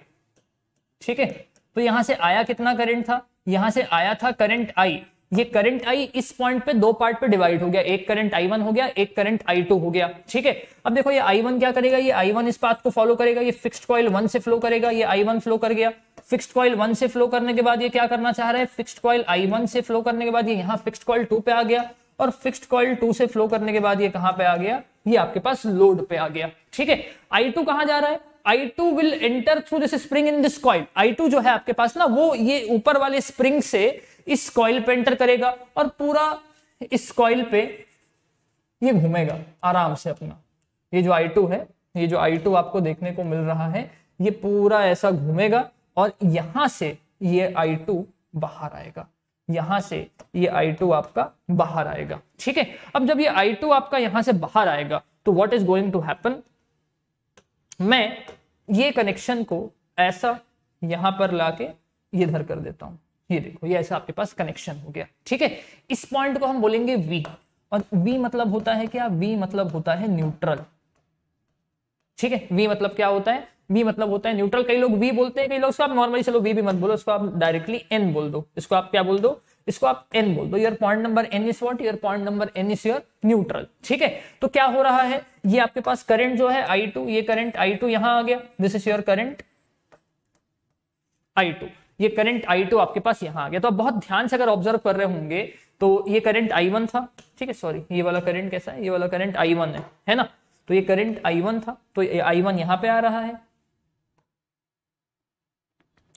ठीक है तो यहां से आया कितना करंट था यहां से आया था करंट आई ये करंट आई इस पॉइंट पे दो पार्ट पे डिवाइड हो गया एक करंट आई वन हो गया एक करंट आई टू हो गया ठीक है अब देखो ये आई वन क्या करेगा ये आई वन इस पाथ को फॉलो करेगा ये फिक्स्ड कॉइल वन से फ्लो करेगा ये आई वन फ्लो कर गया फिक्स्ड कॉइल वन से फ्लो करने के बाद ये क्या करना चाह रहा है फिक्स्ड कॉइल आई वन से फ्लो करने के बाद ये यहाँ फिक्स्ड कॉइल टू पे आ गया और फिक्स्ड कॉइल टू से फ्लो करने के बाद ये कहां पे आ गया ये आपके पास लोड पे आ गया ठीक है आई टू कहां जा रहा है I two will enter through this spring in this coil I two जो है आपके पास ना वो ये ऊपर वाले स्प्रिंग से इस कॉइल पे एंटर करेगा और पूरा इस कॉइल पे ये घूमेगा आराम से अपना ये जो आई टू है ये जो आई टू आपको देखने को मिल रहा है ये पूरा ऐसा घूमेगा और यहां से ये आई टू बाहर आएगा यहां से ये I2 आपका बाहर आएगा ठीक है अब जब ये I2 आपका यहां से बाहर आएगा तो what is going to happen मैं ये कनेक्शन को ऐसा यहां पर लाके इधर कर देता हूं ये देखो ये ऐसा आपके पास कनेक्शन हो गया ठीक है इस पॉइंट को हम बोलेंगे V और V मतलब होता है क्या V मतलब होता है न्यूट्रल ठीक है V मतलब क्या होता है बी मतलब होता है न्यूट्रल कई लोग बी बोलते हैं कई लोग आप नॉर्मली चलो बी भी मत बोलो उसको आप डायरेक्टली एन बोल दो इसको आप क्या बोल दो इसको आप एन बोल दो your point number N is what your point number N is your neutral ठीक है तो क्या हो रहा है ये आपके पास करंट जो है आई टू ये करंट आई टू यहां आ गया this is your current I two ये करंट आई टू आपके पास यहां आ गया तो आप बहुत ध्यान से अगर ऑब्जर्व कर रहे होंगे तो ये करंट आई वन था ठीक है सॉरी ये वाला करंट कैसा है ये वाला करंट आई वन है है ना तो ये करंट आई वन था तो आई वन यहां पर आ रहा है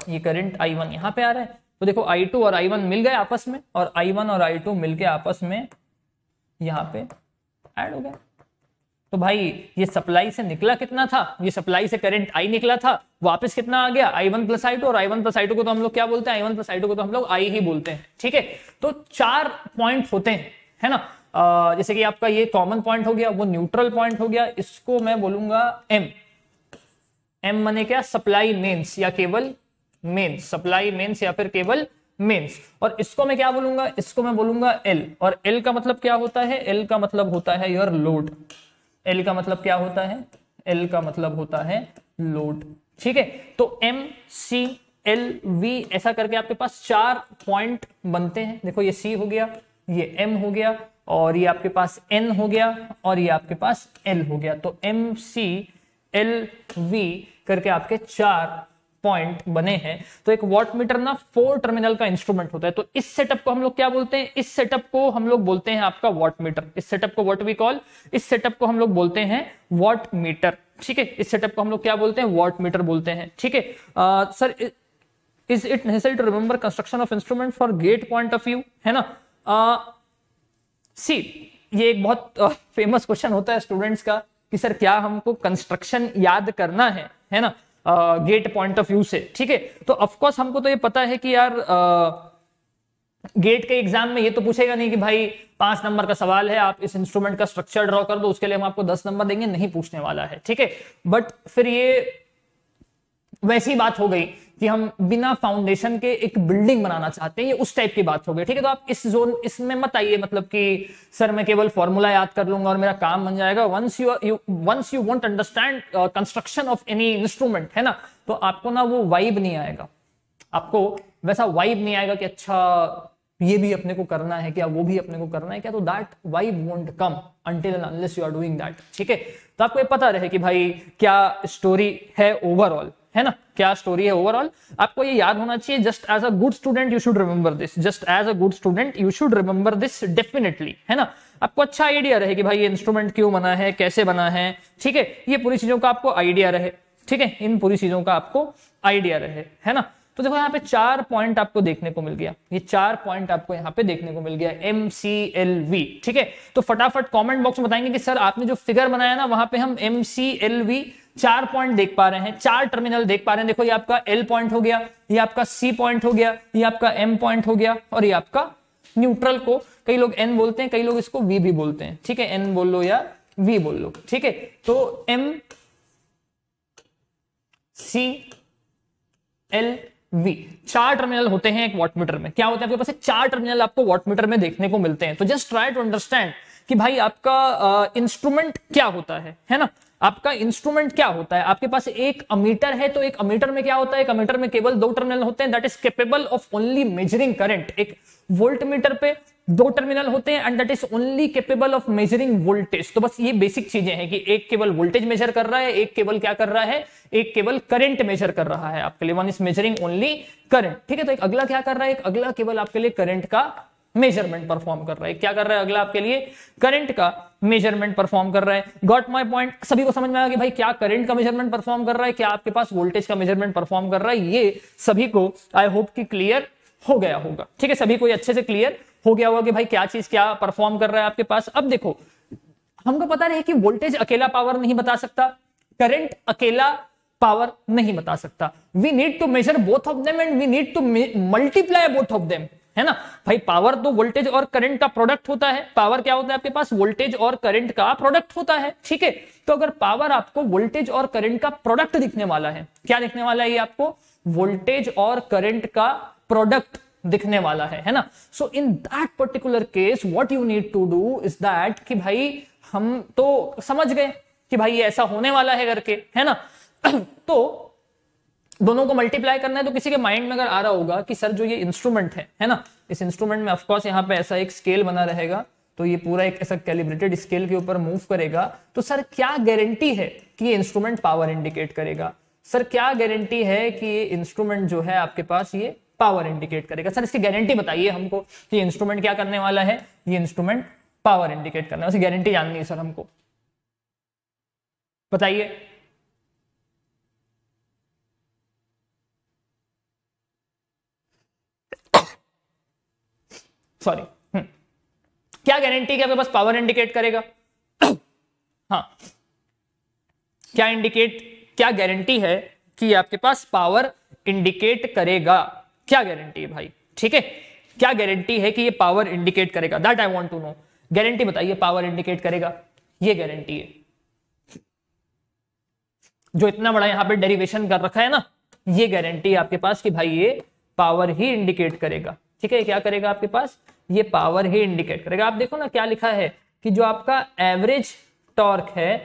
ये करंट आई वन यहाँ पे आ रहा है तो देखो आई टू और आई वन मिल गए आपस में और आई वन और आई टू मिल आपस में यहाँ पे ऐड हो गया तो भाई ये सप्लाई से निकला कितना था ये सप्लाई से करंट आई निकला था वापस कितना आ गया I one plus I two और I one plus I two को तो हम लोग क्या बोलते हैं I one plus I two को तो हम लोग आई ही बोलते हैं ठीक है तो चार पॉइंट होते हैं है ना आ, जैसे कि आपका ये कॉमन पॉइंट हो गया वो न्यूट्रल पॉइंट हो गया इसको मैं बोलूंगा एम एम मने क्या सप्लाई मेन्स या केवल मेंस सप्लाई मेंस या फिर केबल मेंस और इसको मैं क्या बोलूंगा इसको मैं बोलूंगा एल और एल का मतलब क्या होता है एल का मतलब होता है योर लोड एल का मतलब क्या होता है एल का मतलब होता है लोड ठीक है तो एम सी एल वी ऐसा करके आपके पास चार पॉइंट बनते हैं देखो ये सी हो गया ये एम हो गया और ये आपके पास एन हो गया और ये आपके पास एल हो गया तो एम सी एल वी करके आपके चार पॉइंट बने हैं तो एक वॉट मीटर ना फोर टर्मिनल का इंस्ट्रूमेंट होता है तो इस सेटअप को हम लोग क्या बोलते हैं इस सेटअप को हम लोग बोलते हैं आपका वॉट मीटर इस सेटअप को वॉट वी कॉल इस सेटअप को हम लोग बोलते हैं वॉट मीटर ठीक है इस सेटअप को हम लोग क्या बोलते हैं वॉट मीटर बोलते हैं ठीक है sir is it necessary to remember construction of instrument for GATE point of view है ना सी uh, ये एक बहुत फेमस uh, क्वेश्चन होता है स्टूडेंट्स का कि सर क्या हमको कंस्ट्रक्शन याद करना है है ना गेट पॉइंट ऑफ व्यू से ठीक है तो ऑफकोर्स हमको तो ये पता है कि यार गेट के एग्जाम में ये तो पूछेगा नहीं कि भाई पांच नंबर का सवाल है आप इस इंस्ट्रूमेंट का स्ट्रक्चर ड्रॉ कर दो उसके लिए हम आपको दस नंबर देंगे नहीं पूछने वाला है ठीक है बट फिर ये वैसी बात हो गई कि हम बिना फाउंडेशन के एक बिल्डिंग बनाना चाहते हैं ये उस टाइप की बात हो गई ठीक है तो आप इस जोन इसमें मत आइए मतलब कि सर मैं केवल फॉर्मूला याद कर लूंगा और मेरा काम बन जाएगा once you once you want understand construction of any instrument है ना तो आपको ना वो वाइब नहीं आएगा आपको वैसा वाइब नहीं आएगा कि अच्छा ये भी अपने को करना है क्या वो भी अपने को करना है क्या तो that vibe won't come until unless you are doing that ठीक है तो आपको ये पता रहे कि भाई क्या स्टोरी है ओवरऑल है ना क्या स्टोरी है ओवरऑल आपको ये याद होना चाहिए just as a good student you should remember this just as a good student you should remember this definitely है ना आपको अच्छा आइडिया रहे कि भाई ये इंस्ट्रूमेंट क्यों बना है कैसे बना है ठीक है ये पूरी चीजों का आपको आइडिया रहे ठीक है इन पूरी चीजों का आपको आइडिया रहे है ना तो देखो यहाँ पे चार पॉइंट आपको देखने को मिल गया ये चार पॉइंट आपको यहाँ पे देखने को मिल गया एम सी एल वी ठीक है तो फटाफट कमेंट बॉक्स में बताएंगे कि सर आपने जो फिगर बनाया ना वहां पे हम एम सी एल वी चार पॉइंट देख पा रहे हैं चार टर्मिनल देख पा रहे हैं देखो ये आपका एल पॉइंट हो गया ये आपका सी पॉइंट हो गया ये आपका एम पॉइंट हो गया और ये आपका न्यूट्रल को कई लोग एन बोलते हैं कई लोग इसको वी भी बोलते हैं ठीक है एन बोल लो या वी बोल लो ठीक है तो एम सी एल वी चार टर्मिनल होते हैं एक वॉटमीटर में क्या होता है आपके पास चार टर्मिनल आपको वॉटमीटर में देखने को मिलते हैं तो जस्ट ट्राई टू अंडरस्टैंड कि भाई आपका इंस्ट्रूमेंट uh, क्या होता है है ना आपका इंस्ट्रूमेंट क्या होता है आपके पास एक अमीटर है तो एक अमीटर में क्या होता है एक अमीटर में केवल दो टर्मिनल होते हैं that is capable of only measuring current एक वोल्ट मीटर पे दो टर्मिनल होते हैं and that is only capable of measuring voltage तो बस ये बेसिक चीजें हैं कि एक केवल वोल्टेज मेजर कर रहा है एक केवल क्या कर रहा है एक केवल करंट मेजर कर रहा है आपके लिए one is measuring only current ठीक है तो एक अगला क्या कर रहा है एक अगला केवल आपके लिए करंट का मेजरमेंट परफॉर्म कर रहा है क्या कर रहा है अगला आपके लिए करंट का मेजरमेंट परफॉर्म कर रहा है गॉट माई पॉइंट सभी को समझ में आया कि भाई क्या करंट का मेजरमेंट परफॉर्म कर रहा है क्या आपके पास वोल्टेज का मेजरमेंट परफॉर्म कर रहा है ये सभी को आई होप कि क्लियर हो गया होगा ठीक है सभी को अच्छे से क्लियर हो गया होगा कि भाई क्या चीज क्या परफॉर्म कर रहा है आपके पास अब देखो हमको पता नहीं कि वोल्टेज अकेला पावर नहीं बता सकता करंट अकेला पावर नहीं बता सकता we need to measure both of them and we need to multiply both of them है ना भाई पावर तो वोल्टेज और करंट का प्रोडक्ट होता है पावर क्या होता है आपके पास वोल्टेज और करंट का प्रोडक्ट होता है ठीक है तो अगर पावर आपको वोल्टेज और करंट का प्रोडक्ट दिखने वाला है क्या दिखने वाला है ये आपको वोल्टेज और करंट का प्रोडक्ट दिखने वाला है है ना so in that particular case what you need to do is that कि भाई हम तो समझ गए कि भाई ऐसा होने वाला है करके है ना तो दोनों को मल्टीप्लाई करना है तो किसी के माइंड में अगर आ रहा होगा कि सर जो ये इंस्ट्रूमेंट है है ना इस इंस्ट्रूमेंट में ऑफकोर्स यहाँ पे ऐसा एक स्केल बना रहेगा तो ये पूरा एक ऐसा कैलिब्रेटेड स्केल के ऊपर मूव करेगा तो सर क्या गारंटी है कि ये इंस्ट्रूमेंट पावर इंडिकेट करेगा सर क्या गारंटी है कि ये इंस्ट्रूमेंट जो है आपके पास ये पावर इंडिकेट करेगा सर इसकी गारंटी बताइए हमको कि इंस्ट्रूमेंट क्या करने वाला है ये इंस्ट्रूमेंट पावर इंडिकेट करने वाला गारंटी जाननी है सर हमको बताइए सॉरी hmm. क्या गारंटी क्या पास पावर इंडिकेट करेगा हाँ क्या इंडिकेट क्या गारंटी है कि आपके पास पावर इंडिकेट करेगा क्या गारंटी है भाई ठीक है क्या गारंटी है कि ये पावर इंडिकेट करेगा that I want to know guarantee बताइए पावर इंडिकेट करेगा ये गारंटी है जो इतना बड़ा यहां पे डेरिवेशन कर रखा है ना ये गारंटी है आपके पास कि भाई ये पावर ही इंडिकेट करेगा ठीक है क्या करेगा आपके पास ये पावर ही इंडिकेट करेगा आप देखो ना क्या लिखा है कि जो आपका एवरेज टॉर्क है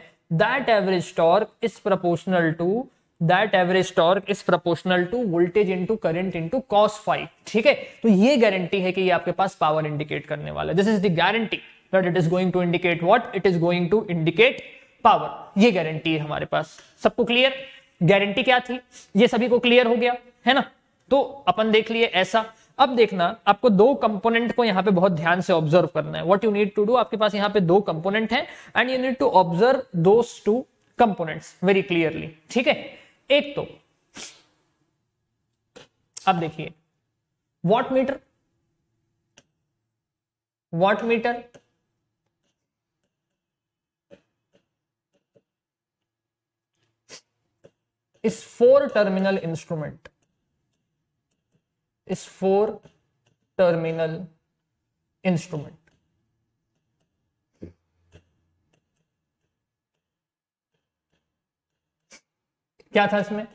that average torque is proportional to that average torque is proportional to voltage into current into cos five ठीक है तो ये गारंटी है कि ये आपके पास पावर इंडिकेट करने वाला है this is the guarantee that it is going to indicate what it is going to indicate power ये गारंटी है हमारे पास सबको क्लियर गारंटी क्या थी ये सभी को क्लियर हो गया है ना तो अपन देख लिए ऐसा अब देखना आपको दो कंपोनेंट को यहाँ पे बहुत ध्यान से ऑब्जर्व करना है what you need to do आपके पास यहाँ पे दो कंपोनेंट है and you need to observe दो टू कंपोनेंट्स वेरी क्लियरली ठीक है एक तो अब देखिए watt meter watt meter is four terminal instrument is four terminal instrument. क्या था इसमें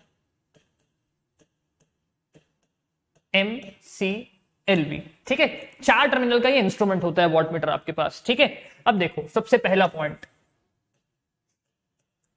एम सी एल बी ठीक है चार टर्मिनल का ये इंस्ट्रूमेंट होता है वॉट मीटर आपके पास ठीक है अब देखो सबसे पहला पॉइंट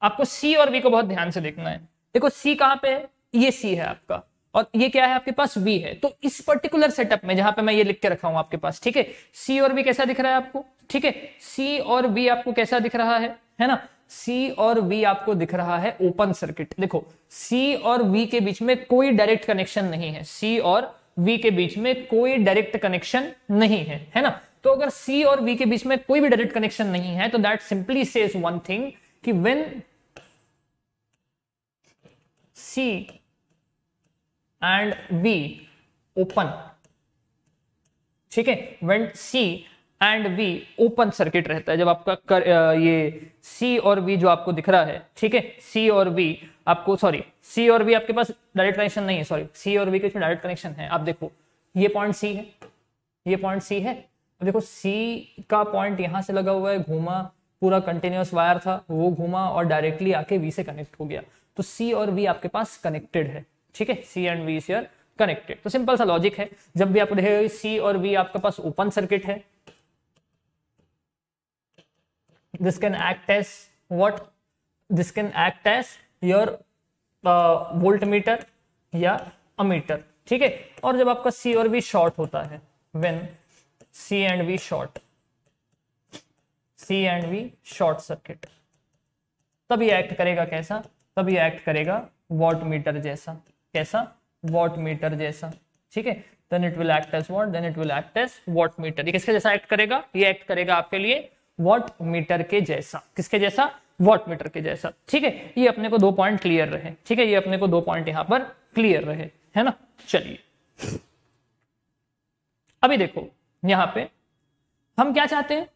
आपको सी और वी को बहुत ध्यान से देखना है देखो सी कहां पे है ये सी है आपका और ये क्या है आपके पास वी है तो इस पर्टिकुलर सेटअप में जहां पे मैं ये लिख के रखा हूं आपके पास ठीक है सी और V कैसा दिख रहा है आपको ठीक है सी और V आपको कैसा दिख रहा है है ना सी और V आपको दिख रहा है ओपन सर्किट देखो सी और वी के बीच में कोई डायरेक्ट कनेक्शन नहीं है सी और वी के बीच में कोई डायरेक्ट कनेक्शन नहीं है है ना तो अगर सी और वी के बीच में कोई भी डायरेक्ट कनेक्शन नहीं है तो that simply says one thing कि when C and B open ठीक है when C and B open circuit रहता है जब आपका कर, ये सी और बी जो आपको दिख रहा है ठीक है सी और बी आपको सॉरी सी और बी आपके पास डायरेक्ट कनेक्शन नहीं है सॉरी सी और बी के डायरेक्ट कनेक्शन है आप देखो ये पॉइंट सी है ये पॉइंट सी है देखो सी का पॉइंट यहां से लगा हुआ है घूमा पूरा कंटिन्यूस वायर था वो घूमा और डायरेक्टली आके वी से कनेक्ट हो गया तो सी और वी आपके पास कनेक्टेड है ठीक है सी एंड वी से कनेक्टेड तो सिंपल सा लॉजिक है जब भी आप रहे सी और वी आपके पास ओपन सर्किट है this can act as watt this can act as your volt meter या अमीटर ठीक है और जब आपका सी और वी शॉर्ट होता है when C and V short C and V short circuit तब ये एक्ट करेगा कैसा तब एक्ट करेगा वॉट मीटर जैसा कैसा वॉट मीटर जैसा ठीक है then it will act as watt then it will act as watt meter ये किसके जैसा एक्ट करेगा ये एक्ट करेगा आपके लिए वॉट मीटर के जैसा किसके जैसा वॉट मीटर के जैसा ठीक है ये अपने को दो पॉइंट क्लियर रहे ठीक है ये अपने को दो पॉइंट यहां पर क्लियर रहे है ना चलिए अभी देखो यहां पे हम क्या चाहते हैं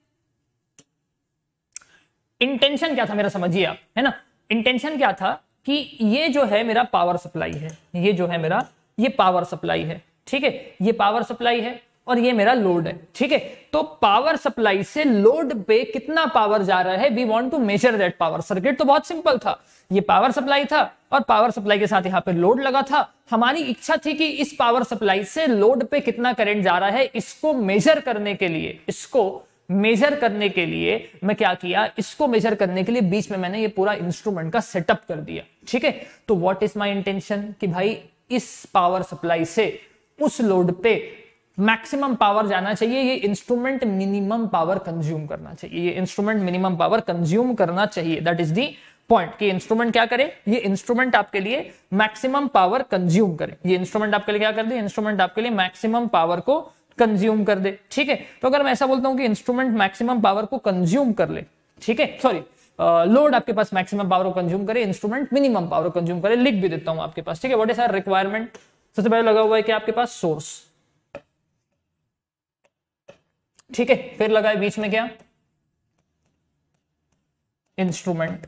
इंटेंशन क्या था मेरा समझिए आप है ना इंटेंशन क्या था कि ये जो है मेरा पावर सप्लाई है ये जो है मेरा ये पावर सप्लाई है ठीक है ये पावर सप्लाई है और ये मेरा लोड है ठीक है तो पावर सप्लाई से लोड पे कितना पावर जा रहा है we want to measure that power circuit तो बहुत सिंपल था ये पावर सप्लाई था और पावर सप्लाई के साथ यहाँ पे लोड लगा था हमारी इच्छा थी कि इस पावर सप्लाई से लोड पे कितना करंट जा रहा है इसको मेजर करने के लिए इसको मेजर करने के लिए मैं क्या किया इसको मेजर करने के लिए बीच में मैंने ये पूरा इंस्ट्रूमेंट का सेटअप कर दिया ठीक है तो व्हाट इज माई इंटेंशन कि भाई इस पावर सप्लाई से उस लोड पे मैक्सिमम पावर जाना चाहिए ये इंस्ट्रूमेंट मिनिमम पावर कंज्यूम करना चाहिए ये इंस्ट्रूमेंट मिनिमम पावर कंज्यूम करना चाहिए दैट इज दी पॉइंट कि इंस्ट्रूमेंट क्या करे ये इंस्ट्रूमेंट आपके लिए मैक्सिमम पावर कंज्यूम करे ये इंस्ट्रूमेंट आपके लिए क्या कर दे इंस्ट्रूमेंट आपके लिए मैक्सिमम पावर को कंज्यूम कर दे ठीक है तो अगर मैं ऐसा बोलता हूं कि इंस्ट्रूमेंट मैक्सिमम पावर को कंज्यूम कर ले ठीक है सॉरी लोड आपके पास मैक्सिमम पावर को कंज्यूम करे इंस्ट्रूमेंट मिनिमम पावर को कंज्यूम करे लिख भी देता हूं आपके पास ठीक है वट इज आर रिक्वायरमेंट सबसे पहले लगा हुआ है कि आपके पास सोर्स ठीक है फिर लगा है बीच में क्या इंस्ट्रूमेंट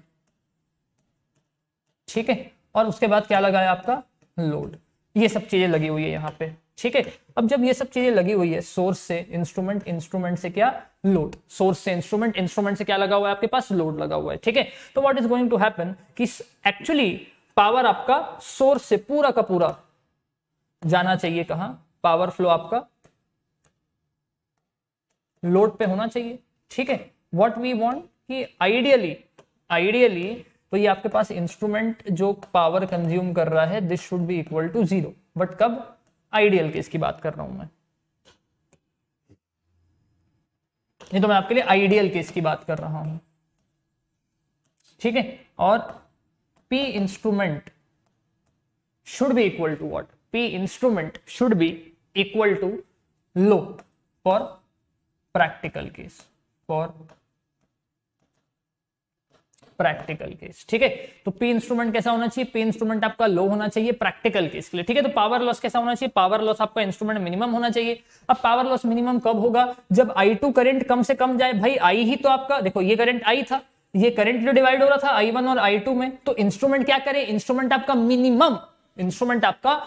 ठीक है और उसके बाद क्या लगा है आपका लोड ये सब चीजें लगी हुई है यहां पे ठीक है अब जब ये सब चीजें लगी हुई है सोर्स से इंस्ट्रूमेंट इंस्ट्रूमेंट से क्या लोड सोर्स से इंस्ट्रूमेंट इंस्ट्रूमेंट से क्या लगा हुआ है आपके पास लोड लगा हुआ है ठीक है तो what is going to happen कि एक्चुअली पावर आपका सोर्स से पूरा का पूरा जाना चाहिए कहा पावर फ्लो आपका लोड पे होना चाहिए ठीक है व्हाट वी वांट कि आइडियली आइडियली तो ये आपके पास इंस्ट्रूमेंट जो पावर कंज्यूम कर रहा है this should be equal to zero but कब आइडियल केस की बात कर रहा हूं मैं ये तो मैं आपके लिए आइडियल केस की बात कर रहा हूं ठीक है और P instrument should be equal to what P instrument should be equal to low for practical case for practical case ठीक है तो पी इंस्ट्रूमेंट कैसा होना चाहिए पी इंस्ट्रूमेंट आपका लो होना चाहिए प्रैक्टिकल केस के लिए ठीक है तो पावर लॉस कैसा होना चाहिए पावर लॉस आपका इंस्ट्रूमेंट मिनिमम होना चाहिए अब पावर लॉस मिनिमम कब होगा जब आई टू करेंट कम से कम जाए भाई आई ही तो आपका देखो ये करेंट आई था ये करंट जो डिवाइड हो रहा था आई वन और आई टू में तो इंस्ट्रूमेंट क्या करे इंस्ट्रूमेंट आपका मिनिमम इंस्ट्रूमेंट आपका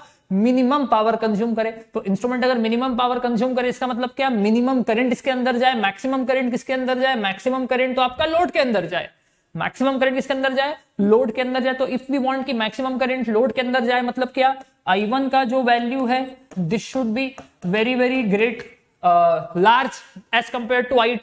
मिनिमम पावर कंज्यूम करे तो इंस्ट्रूमेंट अगर मिनिमम पावर कंज्यूम करे इसका मतलब क्या मिनिमम करंट इसके अंदर जाए मैक्सिमम करंट किसके अंदर जाए मैक्सिमम करंट तो आपका लोड के अंदर जाए मैक्सिमम करंट किसके अंदर जाए लोड के अंदर जाए तो इफ वी वांट कि मैक्सिमम करंट लोड के अंदर जाए मतलब क्या आई वन का जो वैल्यू है this should be very very great large as compare to I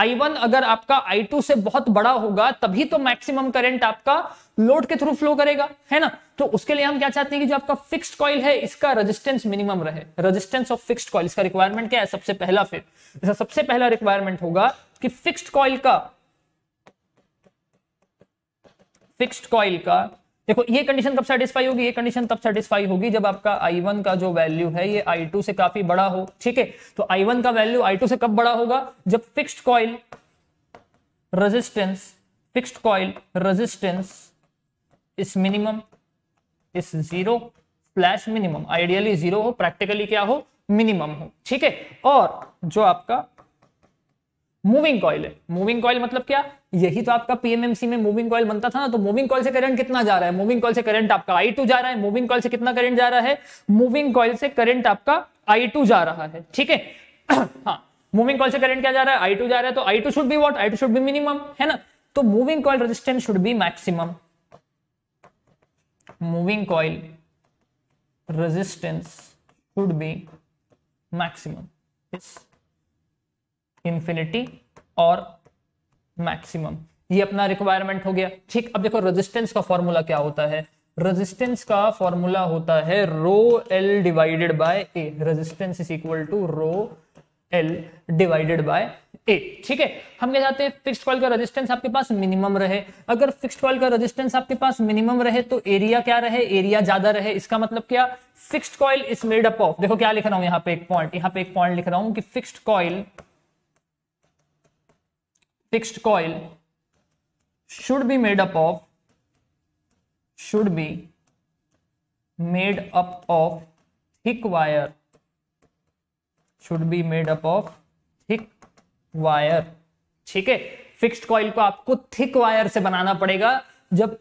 I2 I1 अगर आपका I2 से बहुत बड़ा होगा तभी तो मैक्सिमम करंट आपका लोड के थ्रू फ्लो करेगा है ना तो उसके लिए हम क्या चाहते हैं कि जो आपका फिक्स्ड कॉइल है इसका रेजिस्टेंस मिनिमम रहे रेजिस्टेंस ऑफ फिक्स्ड कॉइल इसका रिक्वायरमेंट क्या है सबसे पहला फिर सबसे पहला रिक्वायरमेंट होगा कि फिक्स्ड कॉइल का फिक्स्ड कॉइल का देखो ये कंडीशन कब सेटिस्फाई होगी ये कंडीशन तब सेटिस्फाई होगी जब आपका आई वन का जो वैल्यू है ये आई टू से काफी बड़ा हो ठीक है तो आई वन का वैल्यू आई टू से कब बड़ा होगा जब fixed coil resistance fixed coil resistance is minimum is zero flash minimum ideally zero हो प्रैक्टिकली क्या हो मिनिमम हो ठीक है और जो आपका मूविंग कॉइल है मूविंग कॉइल मतलब क्या यही तो आपका पीएमएमसी में मूविंग कॉइल बनता था ना तो मूविंग कॉइल से करंट कितना जा रहा है मूविंग कॉइल से करंट आपका आई टू जा रहा है मूविंग कॉइल से कितना करंट जा रहा है मूविंग कॉइल से करंट आपका आई टू जा रहा है ठीक है हाँ मूविंग कॉल से करंट क्या जा रहा है आई टू जा रहा है तो I two should be what I two should be minimum है ना तो moving coil resistance should be maximum moving coil resistance should be maximum infinity और मैक्सिमम ये अपना रिक्वायरमेंट हो गया ठीक अब देखो रेजिस्टेंस का फॉर्मूला क्या होता है रेजिस्टेंस का फॉर्मूला होता है rho L divided by A resistance is equal to rho L divided by A ठीक है हम क्या चाहते हैं फिक्स कॉल का रेजिस्टेंस आपके पास मिनिमम रहे अगर फिक्स कॉल का रेजिस्टेंस आपके पास मिनिमम रहे तो एरिया क्या रहे एरिया ज्यादा रहे इसका मतलब क्या fixed coil is made up of देखो क्या लिख रहा हूं यहां पे एक पॉइंट यहां पे एक पॉइंट लिख रहा हूं कि fixed coil fixed coil should be made up of should be made up of thick wire should be made up of thick wire ठीक है फिक्स्ड कॉइल को आपको थिक वायर से बनाना पड़ेगा जब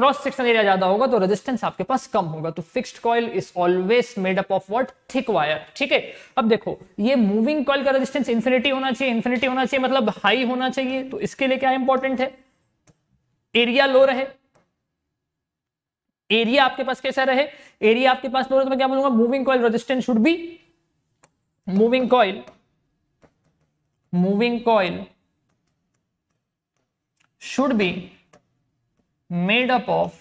क्रॉस सेक्शन एरिया ज्यादा होगा तो रेजिस्टेंस आपके पास कम होगा तो fixed coil is always made up of what thick wire ठीक है अब देखो ये मूविंग कॉइल का रेजिस्टेंस इंफिनिटी होना चाहिए इंफिनिटी होना चाहिए मतलब हाई होना चाहिए तो इसके लिए क्या इंपॉर्टेंट है एरिया लो रहे एरिया आपके पास कैसा रहे एरिया आपके पास लो रहे तो मैं क्या बोलूंगा moving coil resistance should be moving coil moving coil should be made up of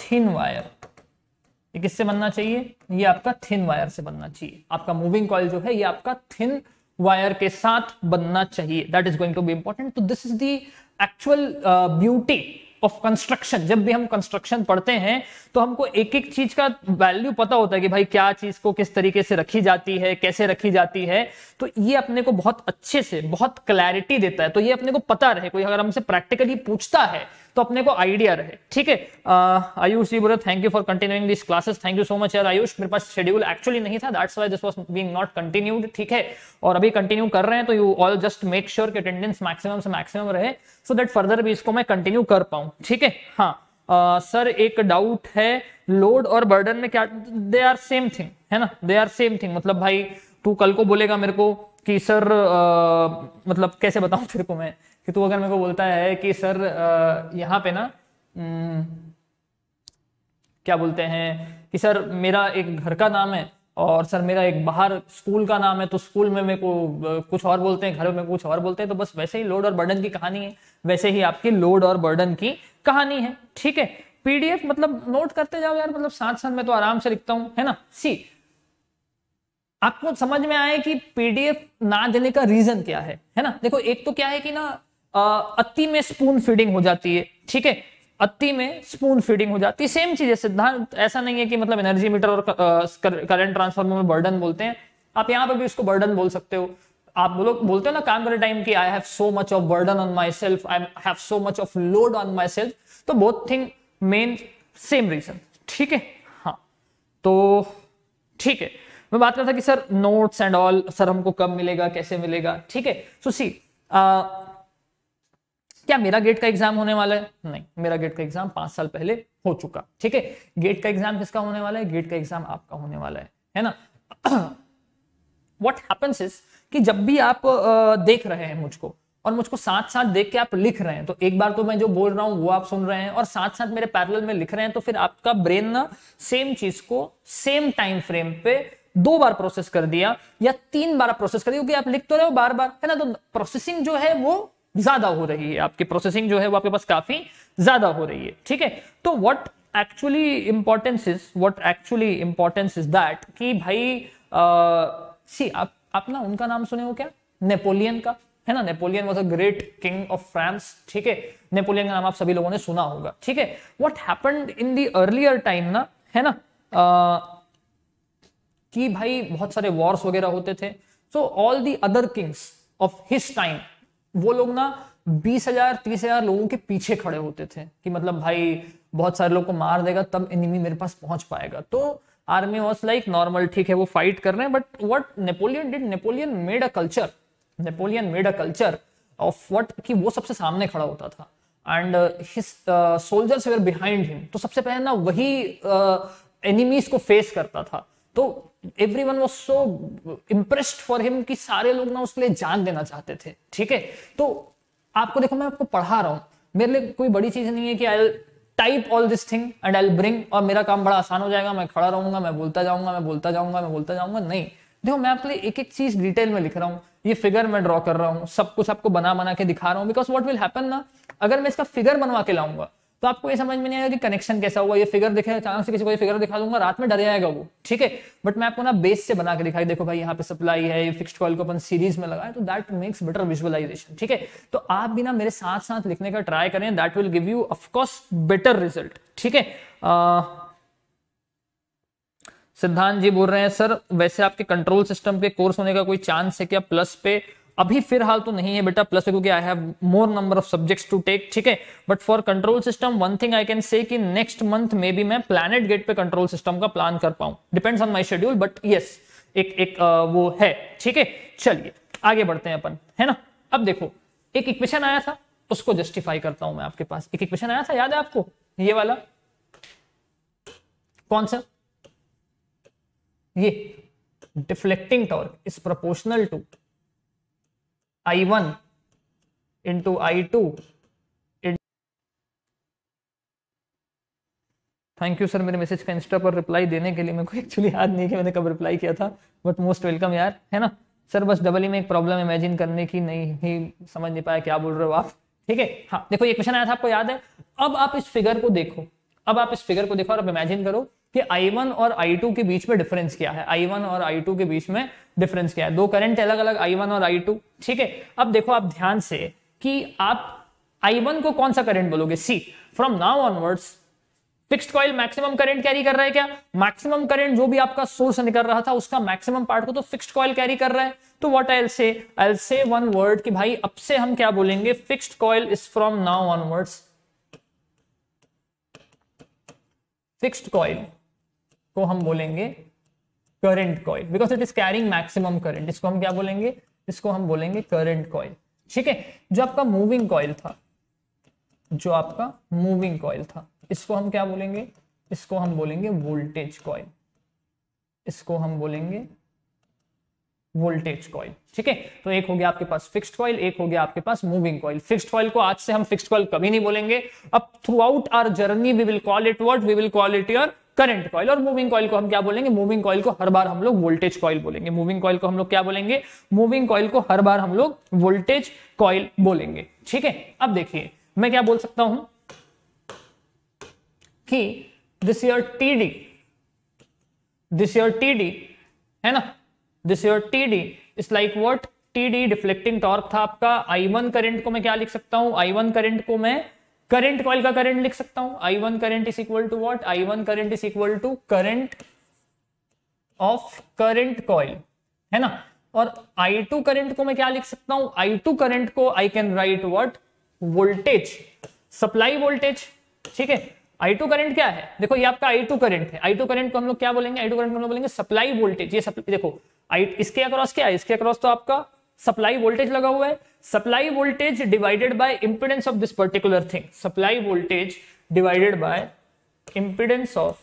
thin wire ये किससे बनना चाहिए ये आपका थिन वायर से बनना चाहिए आपका मूविंग कॉल जो है ये आपका थिन वायर के साथ बनना चाहिए that is going to be important तो this is the actual beauty of construction जब भी हम कंस्ट्रक्शन पढ़ते हैं तो हमको एक एक चीज का वैल्यू पता होता है कि भाई क्या चीज को किस तरीके से रखी जाती है कैसे रखी जाती है तो ये अपने को बहुत अच्छे से बहुत क्लैरिटी देता है तो ये अपने को पता रहे कोई अगर हमसे प्रैक्टिकली पूछता है तो अपने को आइडिया रहे ठीक है आयुष जी बोले thank you for continuing this classes thank you so much यार आयुष मेरे पास शेड्यूल एक्चुअली नहीं था that's why this was being not continued ठीक है और अभी कंटिन्यू कर रहे हैं तो you all just make sure कि अटेंडेंस मैक्सिमम से मैक्सिमम रहे सो दैट फर्दर भी इसको मैं कंटिन्यू कर पाऊं ठीक है हाँ सर uh, एक डाउट है लोड और बर्डन में क्या दे आर सेम थिंग है ना दे आर सेम थिंग मतलब भाई तू कल को बोलेगा मेरे को कि सर uh, मतलब कैसे बताऊं तेरे को मैं कि तू अगर मेरे को बोलता है कि सर यहाँ पे ना क्या बोलते हैं कि सर मेरा एक घर का नाम है और सर मेरा एक बाहर स्कूल का नाम है तो स्कूल में मेरे को कुछ और बोलते हैं घर में कुछ और बोलते हैं तो बस वैसे ही लोड और बर्डन की कहानी है वैसे ही आपकी लोड और बर्डन की कहानी है ठीक है पीडीएफ मतलब नोट करते जाओ यार मतलब साथ साथ में तो आराम से लिखता हूं है ना सी आपको समझ में आए कि पीडीएफ ना देने का रीजन क्या है है ना देखो एक तो क्या है कि ना अति में स्पून फीडिंग हो जाती है ठीक है अति में स्पून फीडिंग हो जाती है सेम चीज है सिद्धांत ऐसा नहीं है कि मतलब एनर्जी मीटर और करंट ट्रांसफार्मर में बर्डन बोलते हैं आप यहां पर भी उसको बर्डन बोल सकते हो आप बोलो बोलते हो ना काम करे टाइम की I have so much of burden on my self I have so much of load on my self तो both thing main same reason ठीक है हाँ तो ठीक है मैं बात कर रहा था कि sir notes and all sir हमको कब मिलेगा कैसे मिलेगा ठीक है सो सी क्या मेरा गेट का एग्जाम होने वाला है नहीं मेरा गेट का एग्जाम पांच साल पहले हो चुका ठीक है गेट का एग्जाम किसका होने वाला है गेट का एग्जाम आपका होने वाला है है ना वट हैपन्स इज कि जब भी आप देख रहे हैं मुझको और मुझको साथ साथ देख के आप लिख रहे हैं तो एक बार तो मैं जो बोल रहा हूँ वो आप सुन रहे हैं और साथ साथ मेरे पैरल में लिख रहे हैं तो फिर आपका ब्रेन ना सेम चीज को सेम टाइम फ्रेम पे दो बार प्रोसेस कर दिया या तीन बार प्रोसेस कर दिया क्योंकि आप लिख तो रहे हो बार बार है ना तो प्रोसेसिंग जो है वो ज्यादा हो रही है आपकी प्रोसेसिंग जो है वो आपके पास काफी ज्यादा हो रही है ठीक है तो what actually importance is what actually importance is that कि भाई सी आप अपना ना उनका नाम सुने हो क्या नेपोलियन का है ना Napoleon was a great king of France ठीक है नेपोलियन का नाम आप सभी लोगों ने सुना होगा ठीक है what happened in the earlier time ना है ना आ, कि भाई बहुत सारे वॉर्स वगैरह होते थे so all the other kings of his time वो लोग ना बीस हजार तीस हजार लोगों के पीछे खड़े होते थे कि मतलब भाई बहुत सारे लोग को मार देगा तब एनिमी मेरे पास पहुंच पाएगा तो आर्मी वॉज लाइक नॉर्मल ठीक है वो फाइट कर रहे हैं but what Napoleon did Napoleon made a culture Napoleon made a culture of what कि वो सबसे सामने खड़ा होता था and soldiers were behind him तो सबसे पहले ना वही एनिमीज uh, को फेस करता था तो everyone was so impressed for him कि सारे लोग ना उसके लिए जान देना चाहते थे ठीक है तो आपको देखो मैं आपको पढ़ा रहा हूं मेरे लिए कोई बड़ी चीज नहीं है कि I type all this thing and I bring और मेरा काम बड़ा आसान हो जाएगा मैं खड़ा रहूंगा मैं बोलता जाऊंगा मैं बोलता जाऊंगा मैं बोलता जाऊंगा नहीं देखो मैं आपके लिए एक एक चीज डिटेल में लिख रहा हूँ ये फिगर मैं ड्रॉ कर रहा हूँ सब कुछ आपको बना बना के दिखा रहा हूँ बिकॉज वॉट विल हैपन ना अगर मैं इसका फिगर बनवा के लाऊंगा तो आपको ये समझ में नहीं आएगा कि कनेक्शन कैसा हुआ ये फिगर दिखे अचानक से किसी को ये फिगर दिखा दूंगा रात में डर जाएगा वो ठीक है बट मैं आपको ना बेस से बना के दिखाई देखो भाई यहाँ पे सप्लाई है ये फिक्स्ड कॉल को अपन सीरीज में लगाए तो दैट मेक्स बेटर विजुअलाइजेशन ठीक है तो आप भी ना मेरे साथ साथ लिखने का ट्राई करें that will give you of course better result ठीक है सिद्धांत जी बोल रहे हैं सर वैसे आपके कंट्रोल सिस्टम के कोर्स होने का कोई चांस है क्या प्लस पे अभी फिलहाल तो नहीं है बेटा प्लस क्योंकि I have more number of subjects to take ठीक है but for control system one thing I can say कि नेक्स्ट मंथ में भी मैं प्लानट गेट पे कंट्रोल सिस्टम का प्लान कर पाऊं depends on my schedule but yes एक एक आ, वो है ठीक है चलिए आगे बढ़ते हैं अपन है ना अब देखो एक इक्वेशन आया था उसको जस्टिफाई करता हूं मैं आपके पास एक इक्वेशन आया था याद है आपको ये वाला कौन सा ये deflecting torque is proportional to I one into I two thank you sir मेरे मैसेज का इंस्टा पर रिप्लाई देने के लिए मेरे को एक्चुअली याद नहीं कि मैंने कब रिप्लाई किया था बट मोस्ट वेलकम यार है ना सर बस डबल ई में एक प्रॉब्लम इमेजिन करने की नहीं ही समझ नहीं पाया क्या बोल रहे हो आप ठीक है हाँ देखो ये क्वेश्चन आया था आपको याद है अब आप इस फिगर को देखो अब आप इस फिगर को देखो और अब इमेजिन करो कि I1 और I2 के बीच में डिफरेंस क्या है I1 और I2 के बीच में डिफरेंस क्या है दो करंट अलग अलग I1 और I2 ठीक है अब देखो आप ध्यान से कि आप I1 को कौन सा करंट बोलोगे see from now onwards fixed coil maximum current carry कर रहा है क्या मैक्सिमम करंट जो भी आपका सोर्स निकल रहा था उसका मैक्सिमम पार्ट को तो फिक्स्ड कॉइल कैरी कर रहा है तो व्हाट आई से आई से वन वर्ड कि भाई अब से हम क्या बोलेंगे fixed coil is from now onwards fixed coil को हम बोलेंगे current coil because it is carrying maximum current इसको हम क्या बोलेंगे इसको हम बोलेंगे करंट कॉइल ठीक है जो आपका मूविंग कॉइल था जो आपका मूविंग कॉइल था इसको हम क्या बोलेंगे इसको हम बोलेंगे वोल्टेज कॉइल इसको हम बोलेंगे वोल्टेज कॉइल ठीक है तो एक हो गया आपके पास फिक्स्ड कॉइल एक हो गया आपके पास मूविंग कॉइल फिक्स्ड कॉइल को आज से हम फिक्स्ड कॉइल कभी नहीं बोलेंगे अब throughout our journey we will call it what we will call it your current coil और मूविंग कॉइल को हम क्या बोलेंगे मूविंग कॉइल को हर बार हम लोग वोल्टेज कॉइल बोलेंगे मूविंग कॉइल को हम लोग क्या बोलेंगे मूविंग कॉइल को हर बार हम लोग वोल्टेज कॉइल बोलेंगे ठीक है अब देखिए मैं क्या बोल सकता हूं कि this your T D this your T D है ना this your T D is like what T D deflecting torque था आपका आई वन करेंट को मैं क्या लिख सकता हूं आई वन करेंट को मैं करंट कॉल का करंट लिख सकता हूं I one current is equal to what I one current is equal to current of current coil है ना और आई टू करंट को मैं क्या लिख सकता हूं आई टू करेंट को I can write what voltage supply voltage ठीक है आई टू करंट क्या है देखो ये आपका आई टू करंट है आई टू करंट को हम लोग क्या बोलेंगे आई टू करंट को हम लोग बोलेंगे सप्लाई वोल्टेज ये सप्ल... देखो I... इसके अक्रॉस क्या है इसके अक्रॉस तो आपका सप्लाई वोल्टेज लगा हुआ है supply voltage divided by impedance of this particular thing supply voltage divided by impedance of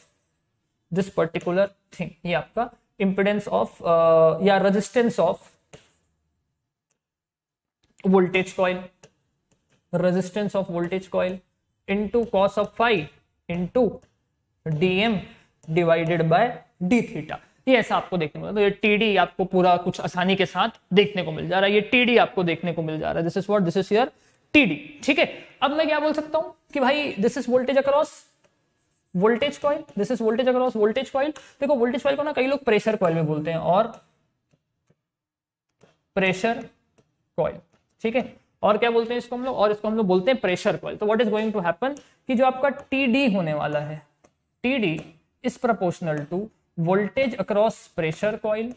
this particular thing ये आपका इंपिडेंस ऑफ uh, या resistance of voltage coil resistance of voltage coil into cos of five into DM divided by D theta ये ऐसा आपको देखने को मिला तो ये टीडी आपको पूरा कुछ आसानी के साथ देखने को मिल जा रहा है ये टीडी आपको देखने को मिल जा रहा है this is what this is your TD ठीक है अब मैं क्या बोल सकता हूं कि भाई this is voltage across voltage coil this is voltage across voltage coil देखो वोल्टेज कॉइल को ना कई लोग प्रेशर कॉइल में बोलते हैं और प्रेशर कॉइल ठीक है और क्या बोलते हैं इसको हम लोग और इसको हम लोग बोलते हैं प्रेशर कॉइल तो what is going to happen कि जो आपका डी होने वाला है T D is proportional to voltage across pressure coil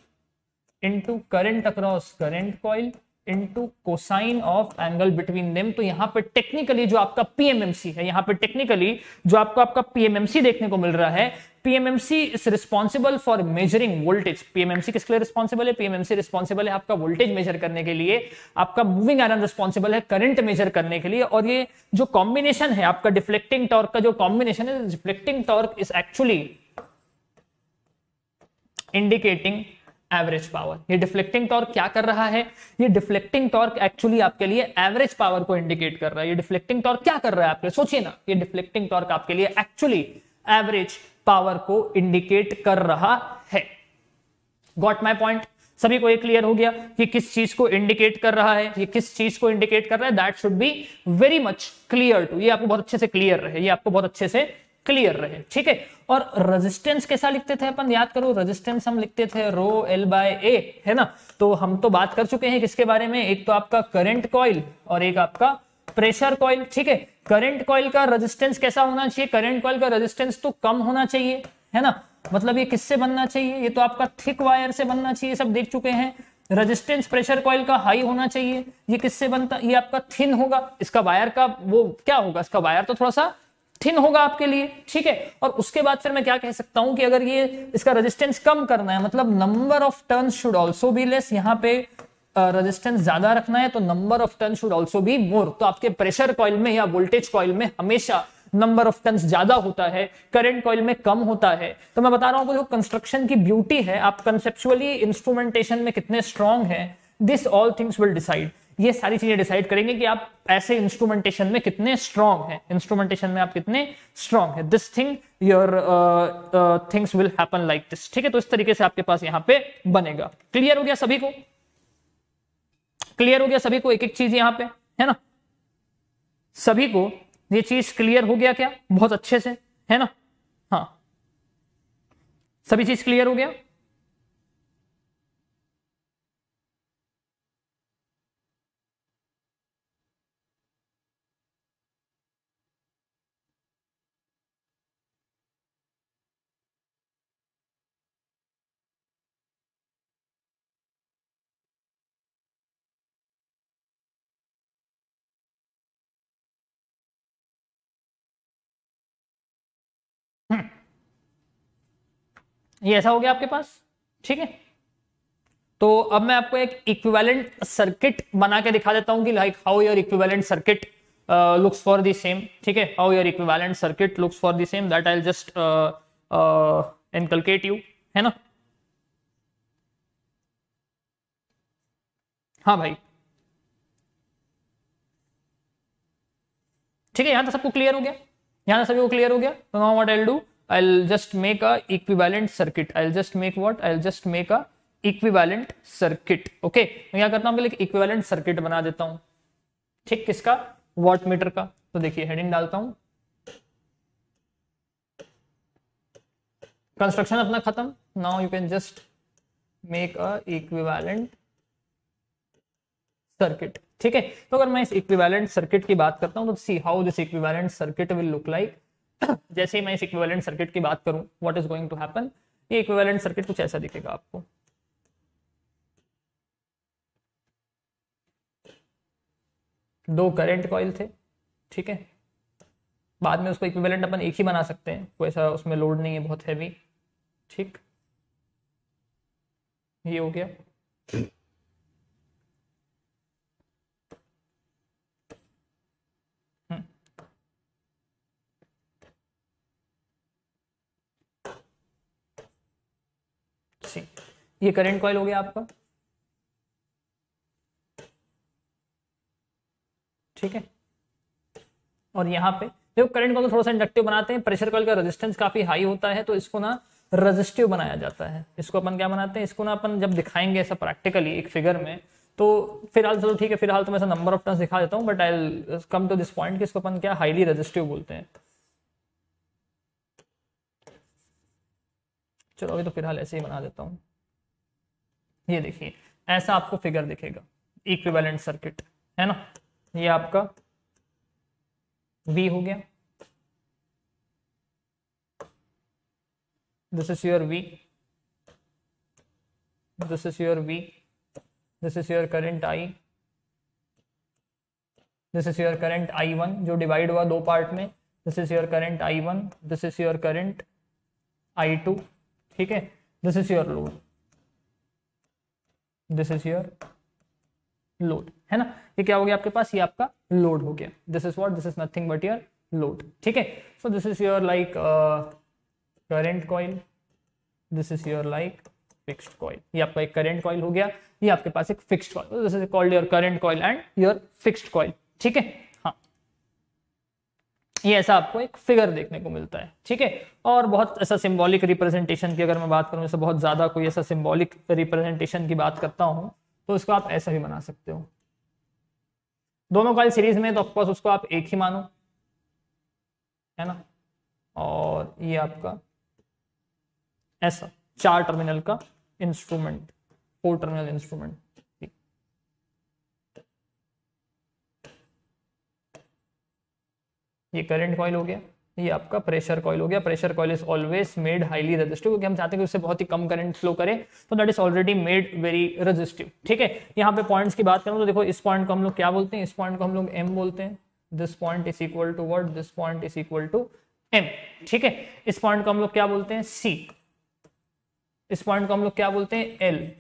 into current across current coil into cosine of angle between them तो यहां पर टेक्निकली जो आपका पीएमएमसी है यहां पर टेक्निकली जो आपको आपका पीएमएमसी देखने को मिल रहा है PMMC is responsible for measuring voltage PMMC किसके लिए रिस्पॉन्सिबल है पीएमएमसी रिस्पॉन्सिबल है आपका वोल्टेज मेजर करने के लिए आपका मूविंग आयरन रिस्पॉन्सिबल है करंट मेजर करने के लिए और ये जो कॉम्बिनेशन है आपका डिफ्लेक्टिंग टॉर्क का जो कॉम्बिनेशन है reflecting torque is actually indicating average power ये डिफ्लेक्टिंग टॉर्क क्या कर रहा है ये डिफ्लेक्टिंग टॉर्क एक्चुअली आपके लिए एवरेज पावर को इंडिकेट कर रहा है ये डिफ्लेक्टिंग टॉर्क क्या कर रहा है आपके सोचिए ना ये डिफ्लेक्टिंग टॉर्क आपके लिए एक्चुअली एवरेज पावर को इंडिकेट कर रहा है गॉट माई पॉइंट सभी को ये क्लियर हो गया कि किस चीज को इंडिकेट कर रहा है ये किस चीज को इंडिकेट कर रहा है that should be very much clear to ये आपको बहुत अच्छे से क्लियर रहे ये आपको बहुत अच्छे से क्लियर रहे ठीक है और रेजिस्टेंस कैसा लिखते थे अपन याद करो रेजिस्टेंस हम लिखते थे रो एल बाय ए है ना तो हम तो बात कर चुके हैं किसके बारे में एक तो आपका करंट कॉइल और एक आपका प्रेशर कॉइल ठीक है करंट कॉइल का रेजिस्टेंस कैसा होना चाहिए करंट कॉइल का रेजिस्टेंस तो कम होना चाहिए है ना मतलब ये किससे बनना चाहिए ये तो आपका थिक वायर से बनना चाहिए सब देख चुके हैं रेजिस्टेंस प्रेशर कॉइल का हाई होना चाहिए ये किससे बनता ये आपका थिन होगा इसका वायर का वो क्या होगा इसका वायर तो थोड़ा सा थिन होगा आपके लिए ठीक है और उसके बाद फिर मैं क्या कह सकता हूं कि अगर ये इसका रेजिस्टेंस कम करना है मतलब number of turn should also be less यहाँ पे रेजिस्टेंस uh, ज्यादा रखना है तो number of turn should also be more तो आपके प्रेशर कॉइल में या वोल्टेज कॉइल में हमेशा नंबर ऑफ टर्न ज्यादा होता है करंट कॉइल में कम होता है तो मैं बता रहा हूं जो कंस्ट्रक्शन की ब्यूटी है आप कंसेप्चुअली इंस्ट्रूमेंटेशन में कितने स्ट्रांग है this all things will decide ये सारी चीजें डिसाइड करेंगे कि आप ऐसे इंस्ट्रूमेंटेशन में कितने स्ट्रांग हैं इंस्ट्रूमेंटेशन में आप कितने स्ट्रांग हैं this thing your things will happen like this ठीक है तो इस तरीके से आपके पास यहां पे बनेगा क्लियर हो गया सभी को क्लियर हो गया सभी को एक एक चीज यहां पे है ना सभी को ये चीज क्लियर हो गया क्या बहुत अच्छे से है ना हाँ सभी चीज क्लियर हो गया ये ऐसा हो गया आपके पास ठीक है तो अब मैं आपको एक इक्विवेलेंट सर्किट बना के दिखा देता हूं कि like how your equivalent circuit looks for the same ठीक है how your equivalent circuit looks for the same that I just inculcate you है ना हाँ भाई ठीक है यहां तक तो सबको क्लियर हो गया यहां तक तो सभी को क्लियर हो गया तो now what I will do I'll just make a equivalent circuit. I'll just make what? I'll just make a equivalent circuit. Okay. मैं क्या करता हूँ आपके लिए equivalent circuit बना देता हूँ ठीक किसका वॉट मीटर का तो देखिए हेडिंग डालता हूँ कंस्ट्रक्शन अपना खत्म now you can just make a equivalent circuit ठीक है तो अगर मैं इस इक्विवेलेंट सर्किट की बात करता हूं तो see how this equivalent circuit will look like जैसे ही मैं इस इक्विवेलेंट सर्किट की बात करूं what is going to happen ये इक्विवेलेंट सर्किट कुछ ऐसा दिखेगा आपको दो करंट कॉइल थे ठीक है बाद में उसको इक्विवेलेंट अपन एक ही बना सकते हैं कोई ऐसा उसमें लोड नहीं है बहुत हैवी ठीक ये हो गया सी ये करंट कॉइल हो गया आपका ठीक है और यहां पे देखो करंट कॉल को थोड़ा सा इंडक्टिव बनाते हैं प्रेशर कॉल का रेजिस्टेंस काफी हाई होता है तो इसको ना रजिस्टिव बनाया जाता है इसको अपन क्या बनाते हैं इसको ना अपन जब दिखाएंगे ऐसा प्रैक्टिकली एक फिगर में तो फिलहाल चलो तो ठीक है फिलहाल तो मैं नंबर ऑफ टर्न्स दिखा देता हूँ but I come to this point कि इसको अपन क्या हाईली रजिस्टिव बोलते हैं चलो अभी तो फिलहाल ऐसे ही बना देता हूँ ये देखिए ऐसा आपको फिगर दिखेगा इक्विवेलेंट सर्किट है ना ये आपका वी हो गया this is your V this is your V this is your current I this is your current I one जो डिवाइड हुआ दो पार्ट में this is your current I one this is your current I two ठीक है this is your load this is your load है ना ये क्या हो गया आपके पास ये आपका लोड हो गया this is what this is nothing but your load ठीक है so this is your like current coil this is your like fixed coil ये आपका एक करेंट कॉइल हो गया ये आपके पास एक fixed coil this is called your current coil and your fixed coil ठीक है ये ऐसा आपको एक फिगर देखने को मिलता है ठीक है और बहुत ऐसा सिम्बॉलिक रिप्रेजेंटेशन की अगर मैं बात करूँ बहुत ज़्यादा कोई ऐसा सिम्बॉलिक रिप्रेजेंटेशन की बात करता हूँ तो उसको आप ऐसा भी बना सकते हो दोनों कॉल सीरीज में तो ऑफकोर्स उसको आप एक ही मानो है ना और ये आपका ऐसा चार टर्मिनल का इंस्ट्रूमेंट फोर टर्मिनल इंस्ट्रूमेंट ये करंट कॉइल हो गया ये आपका प्रेशर कॉइल हो गया pressure coil is always made highly resistive क्योंकि हम चाहते हैं कि उससे बहुत ही कम करंट फ्लो करे तो that is already made very resistive ठीक है यहाँ पे पॉइंट्स की बात करूँ तो देखो इस पॉइंट को हम लोग क्या बोलते हैं इस पॉइंट को हम लोग एम बोलते हैं this point is equal to word this point is equal to M ठीक है इस पॉइंट को हम लोग क्या बोलते हैं सी इस पॉइंट को हम लोग क्या बोलते हैं एल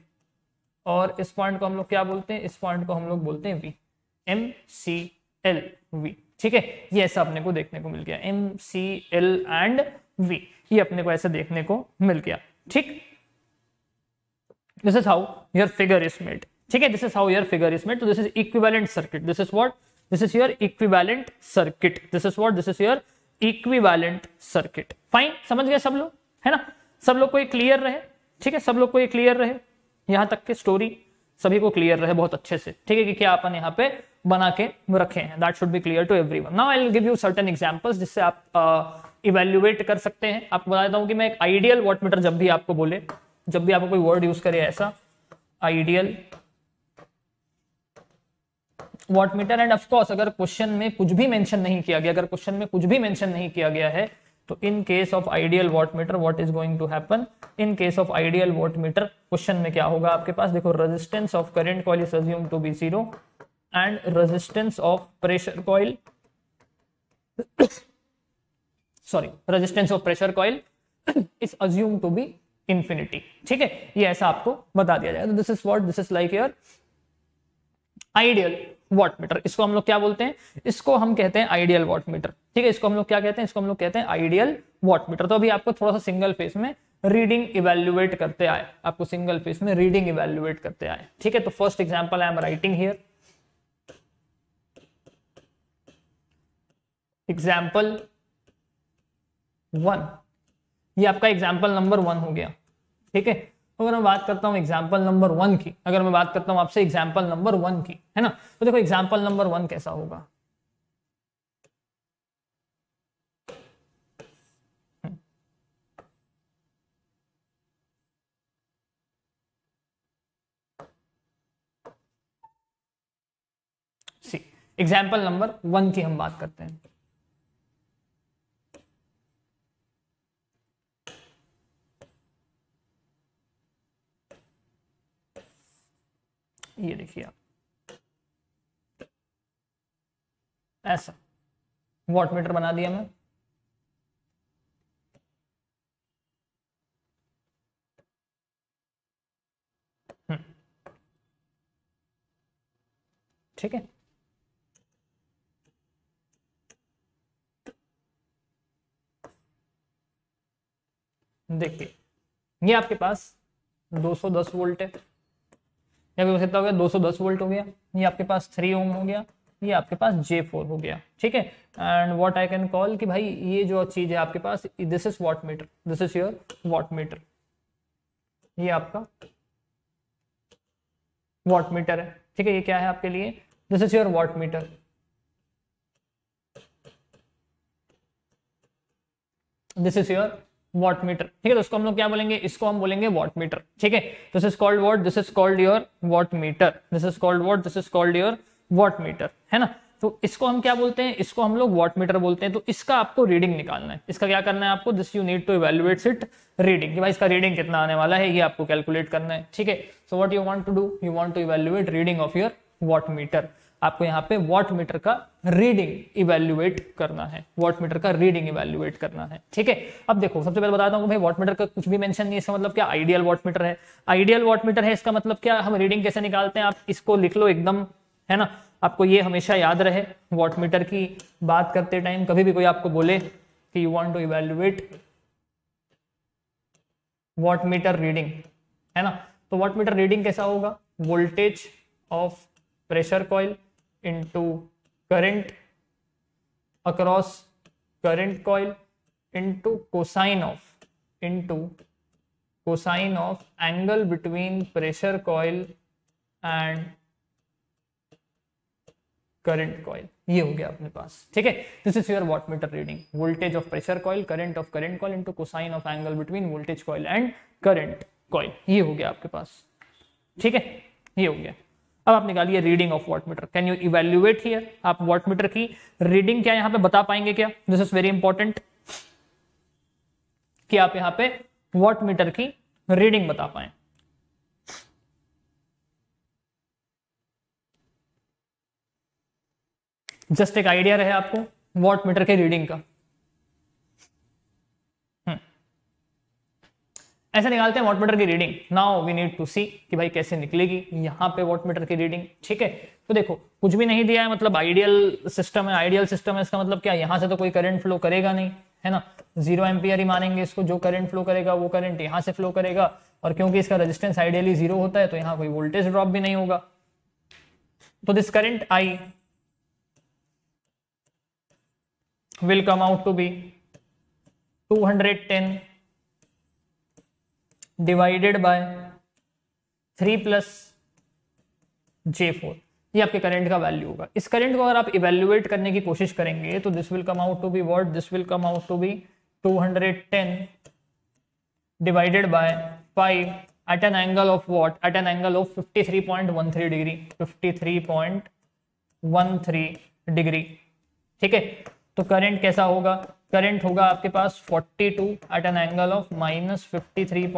और इस पॉइंट को हम लोग क्या बोलते हैं इस पॉइंट को हम लोग बोलते हैं V M C L V ठीक है ये ऐसा अपने को देखने को मिल गया M C L and V ये अपने को ऐसा देखने को मिल गया ठीक this is how your figure is made ठीक है this is how your figure is made तो this is equivalent circuit this is what this is your equivalent circuit this is what this is your equivalent circuit fine समझ गए सब लोग है ना सब लोग को ये क्लियर रहे ठीक है सब लोग को ये क्लियर रहे यहां तक के स्टोरी सभी को क्लियर रहे बहुत अच्छे से ठीक है कि क्या अपन यहाँ पे बना के रखे हैं that should be clear to everyone now I give you certain examples जिससे आप इवेल्युएट uh, कर सकते हैं आपको बता देता हूँ कि मैं एक आइडियल वॉट मीटर जब भी आपको बोले जब भी आपको कोई वर्ड यूज करे ऐसा ideal watt meter and of course अगर क्वेश्चन में कुछ भी मेंशन नहीं किया गया अगर क्वेश्चन में कुछ भी मेंशन नहीं किया गया है तो in case of ideal watt meter what is going to happen in case of ideal watt meter question में क्या होगा आपके पास देखो resistance of current coil is assume to be zero and resistance of pressure coil sorry resistance of pressure coil is assumed to be infinity ठीक है ये ऐसा आपको बता दिया जाएगा this is what this is like your ideal watt meter इसको हम लोग क्या बोलते हैं इसको हम कहते हैं आइडियल वॉट मीटर ठीक है इसको हम लोग क्या कहते हैं इसको हम लोग कहते हैं आइडियल वॉट मीटर तो अभी आपको थोड़ा सा सिंगल फेस में रीडिंग इवेल्युएट करते आए आपको सिंगल फेज में रीडिंग इवेल्युएट करते आए ठीक है तो first example I am writing here example one ये आपका एग्जाम्पल नंबर वन हो गया ठीक है अगर मैं बात करता हूँ एग्जाम्पल नंबर वन की अगर मैं बात करता हूँ आपसे एग्जाम्पल नंबर वन की है ना तो देखो एग्जाम्पल नंबर वन कैसा होगा एग्जाम्पल नंबर वन की हम बात करते हैं ये देखिए आप ऐसा वॉट मीटर बना दिया मैं ठीक है देखिए ये आपके पास 210 वोल्ट है या पे कितना हो गया 210 वोल्ट हो गया ये आपके पास थ्री ओम हो गया ये आपके पास जे फोर हो गया ठीक है and what I can call कि भाई ये जो चीज है आपके पास this is watt meter this is your watt meter ये आपका वॉट मीटर है ठीक है ये क्या है आपके लिए this is your watt meter this is your watt meter ठीक है तो इसको हम लोग क्या बोलेंगे इसको हम बोलेंगे वॉट मीटर ठीक है this is called watt this is called your watt meter this is called watt this is called your watt meter है ना तो इसको हम क्या बोलते हैं इसको हम लोग वॉट मीटर बोलते हैं तो इसका आपको रीडिंग निकालना है इसका क्या करना है आपको this you need to evaluate it reading भाई इसका रीडिंग कितना आने वाला है ये आपको कैलकुलेट करना है ठीक है so what you want to do you want to evaluate reading of your watt meter आपको यहाँ पे वॉट मीटर का रीडिंग इवेल्युएट करना है वॉट मीटर का रीडिंग इवेल्युएट करना है ठीक है अब देखो सबसे पहले बताता हूँ भाई वॉट मीटर का कुछ भी मेंशन नहीं है इसका मतलब क्या आइडियल वॉट मीटर है आइडियल वॉट मीटर है इसका मतलब क्या हम रीडिंग कैसे निकालते हैं आप इसको लिख लो एकदम है ना आपको ये हमेशा याद रहे वॉट मीटर की बात करते टाइम कभी भी कोई आपको बोले कि you want to evaluate watt meter reading है ना तो वॉट मीटर रीडिंग कैसा होगा voltage of pressure coil into current across current coil into cosine of into cosine of angle between pressure coil and current coil ये हो गया अपने पास ठीक है this is your watt meter reading voltage of pressure coil current of current coil into cosine of angle between voltage coil and current coil ये हो गया आपके पास ठीक है ये हो गया अब आप निकालिए reading of watt meter can you evaluate here आप वॉट मीटर की रीडिंग क्या यहां पे बता पाएंगे क्या दिस इज वेरी इंपॉर्टेंट कि आप यहां पे वॉट मीटर की रीडिंग बता पाए जस्ट एक आइडिया रहे आपको वॉट मीटर के रीडिंग का ऐसे निकालते हैं वॉटमीटर की reading now we need to see कि भाई कैसे निकलेगी यहाँ पे वॉटमीटर की रीडिंग ठीक है तो देखो कुछ भी नहीं दिया है मतलब आइडियल सिस्टम है आइडियल सिस्टम है इसका मतलब क्या यहाँ से तो कोई करंट फ्लो करेगा नहीं है ना जीरो एम्पियर ही मानेंगे इसको जो करंट फ्लो करेगा वो करंट यहाँ से फ्लो करेगा और क्योंकि इसका रजिस्टेंस आइडियली जीरो होता है तो यहाँ कोई वोल्टेज ड्रॉप भी नहीं होगा तो this current I will come out to be two hundred ten divided by three plus J four ये आपके करंट का वैल्यू होगा इस करंट को अगर आप इवेल्युएट करने की कोशिश करेंगे तो this will come out to be what this will come out to be 210 divided by 5 at an three of what three an angle three 53.13 degree 53.13 degree ठीक है तो करंट कैसा होगा करंट होगा आपके पास 42 two at an angle of minus fifty three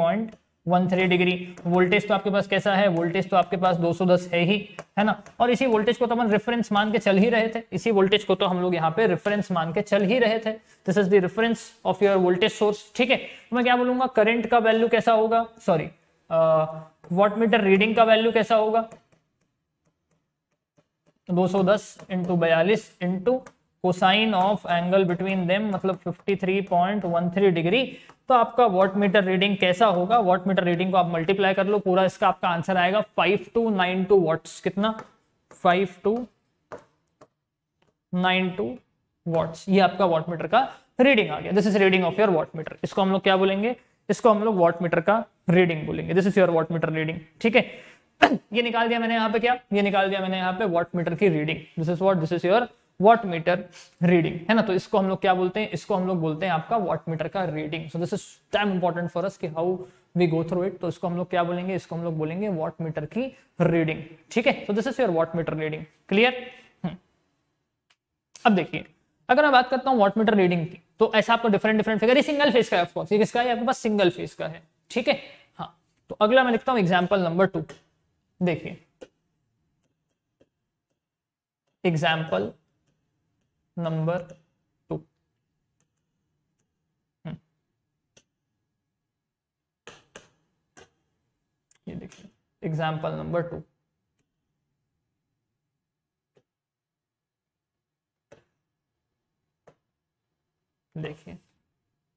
degree voltage तो आपके पास कैसा है वोल्टेज तो आपके पास 210 है ही है ना और इसी वोल्टेज को तो हम रेफरेंस मान के चल ही रहे थे इसी वोल्टेज को तो हम लोग यहाँ पे रेफरेंस मान के चल ही रहे थे this is the reference of your voltage source ठीक है तो मैं क्या बोलूंगा करेंट का वैल्यू कैसा होगा सॉरी वॉट मीटर रीडिंग का वैल्यू कैसा होगा 210 सौ दस इंटू बयालीस into cosine of angle between them मतलब 53.13 डिग्री तो आपका वॉट मीटर रीडिंग कैसा होगा वॉट मीटर रीडिंग को आप मल्टीप्लाई कर लो पूरा इसका आपका आंसर आएगा टू वॉट्स कितना टू वॉट्स ये आपका वॉट मीटर का रीडिंग आ गया this is reading of your watt meter इसको हम लोग क्या बोलेंगे इसको हम लोग वॉट मीटर का रीडिंग बोलेंगे this is your watt meter reading ठीक है ये निकाल दिया मैंने यहाँ पे क्या ये निकाल दिया मैंने यहाँ पे वॉट मीटर की reading this is what this is your watt meter reading है ना तो इसको हम लोग क्या बोलते हैं इसको हम लोग बोलते हैं आपका वॉट मीटर का reading so this is time important for us कि how we go through it तो इसको हम लोग क्या बोलेंगे इसको हम लोग बोलेंगे वॉट मीटर की रीडिंग ठीक है so this is your watt meter reading clear अब देखिए अगर मैं बात करता हूँ वॉट मीटर रीडिंग की तो ऐसा आपको डिफरेंट डिफरेंट फिगर ये सिंगल फेज का है ऑफकोर्स ये किसका है आपके पास सिंगल फेज का है ठीक है हाँ तो अगला मैं लिखता हूँ एग्जाम्पल नंबर टू देखिए एग्जाम्पल नंबर टू हम्म। ये देखिए एग्जाम्पल नंबर टू देखिए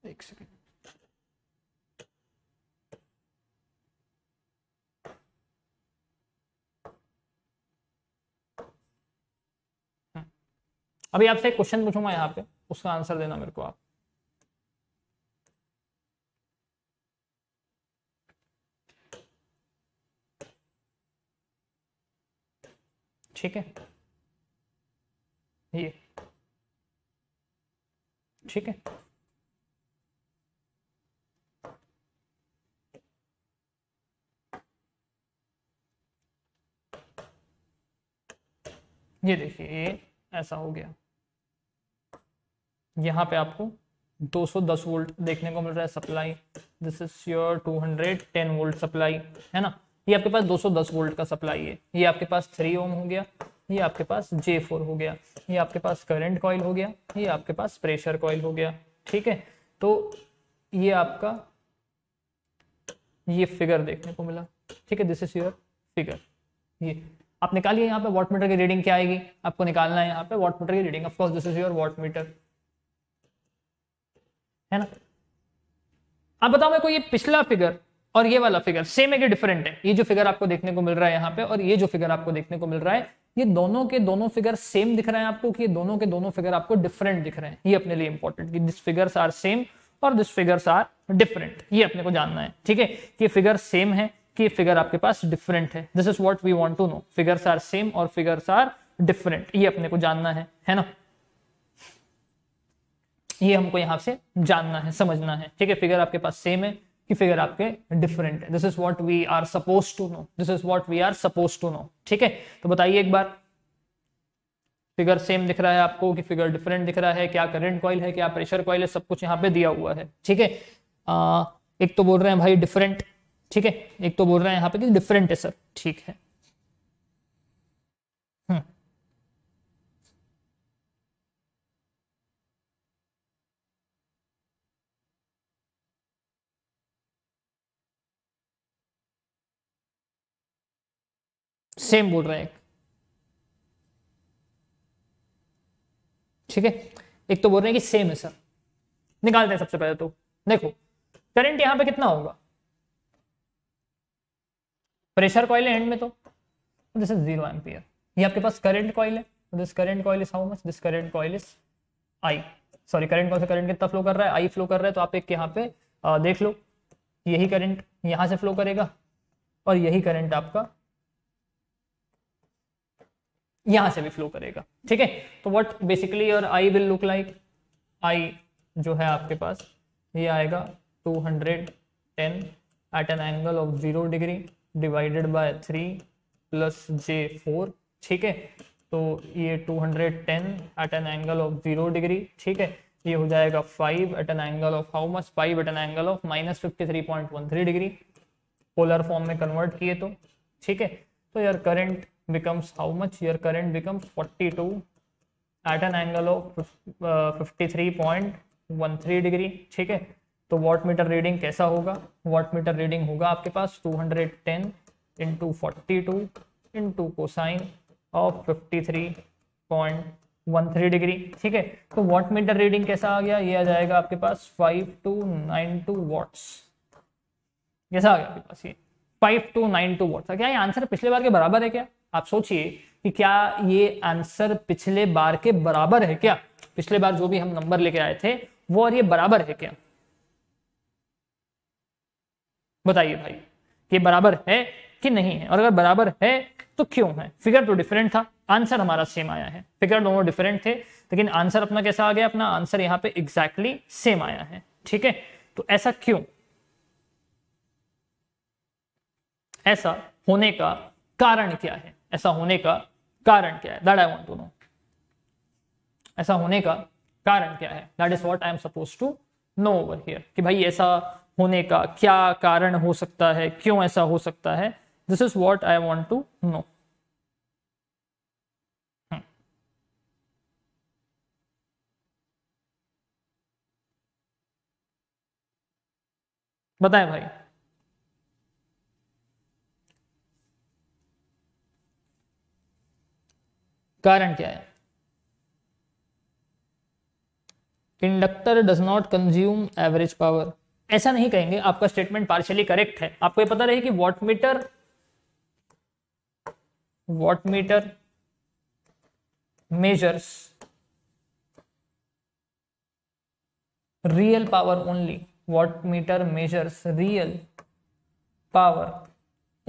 एक सेकेंड अभी आपसे एक क्वेश्चन पूछूंगा यहाँ पे उसका आंसर देना मेरे को आप ठीक है ये ठीक है ये देखिए ये ऐसा हो गया यहाँ पे आपको 210 वोल्ट देखने को मिल रहा है supply this is your 210 volt supply है ना ये आपके पास 210 वोल्ट का सप्लाई है ये आपके पास थ्री ओम हो गया ये आपके पास जे फोर हो गया ये आपके पास करंट कॉयल हो गया ये आपके पास प्रेशर कॉयल हो गया ठीक है तो ये आपका ये फिगर देखने को मिला ठीक है दिस इज योर फिगर ये आप निकालिए यहाँ पे वॉट मीटर की रीडिंग क्या आएगी आपको निकालना है यहाँ पे वॉट मीटर की reading of course this is your watt meter है ना आप बताओ मेरे को ये पिछला फिगर और ये वाला फिगर सेम है कि डिफरेंट है ये जो फिगर आपको देखने को मिल रहा है यहां पे और ये जो फिगर आपको देखने को मिल रहा है ये दोनों के दोनों फिगर सेम दिख रहे हैं आपको कि ये दोनों के दोनों फिगर आपको डिफरेंट दिख रहे हैं ये अपने लिए इंपॉर्टेंट कि दिस फिगर्स आर सेम और दिस फिगर्स आर डिफरेंट ये अपने को जानना है ठीक है कि फिगर सेम है कि फिगर आपके पास डिफरेंट है this is what we want to know figures are same और फिगर्स आर डिफरेंट ये अपने को जानना है है ना ये हमको यहाँ से जानना है समझना है ठीक है फिगर आपके पास सेम है कि फिगर आपके डिफरेंट है this is what we are suppose to know this is what we are suppose to know ठीक है तो बताइए एक बार फिगर सेम दिख रहा है आपको कि फिगर डिफरेंट दिख रहा है क्या करंट कॉइल है क्या प्रेशर कॉइल है सब कुछ यहाँ पे दिया हुआ है ठीक है एक तो बोल रहे हैं भाई डिफरेंट ठीक है एक तो बोल रहे हैं यहाँ पे कि डिफरेंट है सर ठीक है सेम बोल रहा है ठीक है एक तो बोल रहे हैं कि सेम है सर निकालते हैं सबसे पहले तो देखो करंट यहां पे कितना होगा प्रेशर कॉइल है एंड में तो दिस इज जीरो एम्पियर ये आपके पास करंट कॉइल है this current coil is how much this current coil is I sorry current कौन सा करंट कितना फ्लो कर रहा है आई फ्लो कर रहा है तो आप एक यहां पे आ, देख लो यही करंट यहां से फ्लो करेगा और यही करंट आपका यहां से भी फ्लो करेगा ठीक है तो व्हाट बेसिकली और I will look like I जो है आपके पास ये आएगा 210 at an angle of zero degree divided by three plus J four ठीक है तो ये 210 at an angle of zero degree ठीक है ये हो जाएगा five at an angle of how much five at an angle of minus fifty three point one three degree polar form में कन्वर्ट किए तो ठीक है तो यार current becomes how much your current becomes 42 at an angle of fifty three point ठीक है तो वॉट मीटर रीडिंग कैसा होगा वॉट मीटर रीडिंग होगा आपके पास two hundred ten into forty two into cosine of fifty three point one three degree ठीक है तो वॉट मीटर रीडिंग कैसा आ गया ये आ जाएगा आपके पास five two nine two watts कैसा आ गया आपके पास ये five two nine two watts क्या ये आंसर पिछले बार के बराबर है क्या आप सोचिए कि क्या ये आंसर पिछले बार के बराबर है क्या पिछले बार जो भी हम नंबर लेके आए थे वो और ये बराबर है क्या बताइए भाई ये बराबर है कि नहीं है और अगर बराबर है तो क्यों है फिगर तो डिफरेंट था आंसर हमारा सेम आया है फिगर दोनों डिफरेंट थे लेकिन आंसर अपना कैसा आ गया अपना आंसर यहां पे एग्जैक्टली exactly सेम आया है ठीक है तो ऐसा क्यों ऐसा होने का कारण क्या है ऐसा होने का कारण क्या है that I want to know ऐसा होने का कारण क्या है that is what I am suppose to know over here कि भाई ऐसा होने का क्या कारण हो सकता है क्यों ऐसा हो सकता है this is what I want to know बताएं भाई कारण क्या है inductor does not consume average power ऐसा नहीं कहेंगे आपका स्टेटमेंट पार्शियली करेक्ट है आपको ये पता रहे कि wattmeter wattmeter measures real power only wattmeter measures real power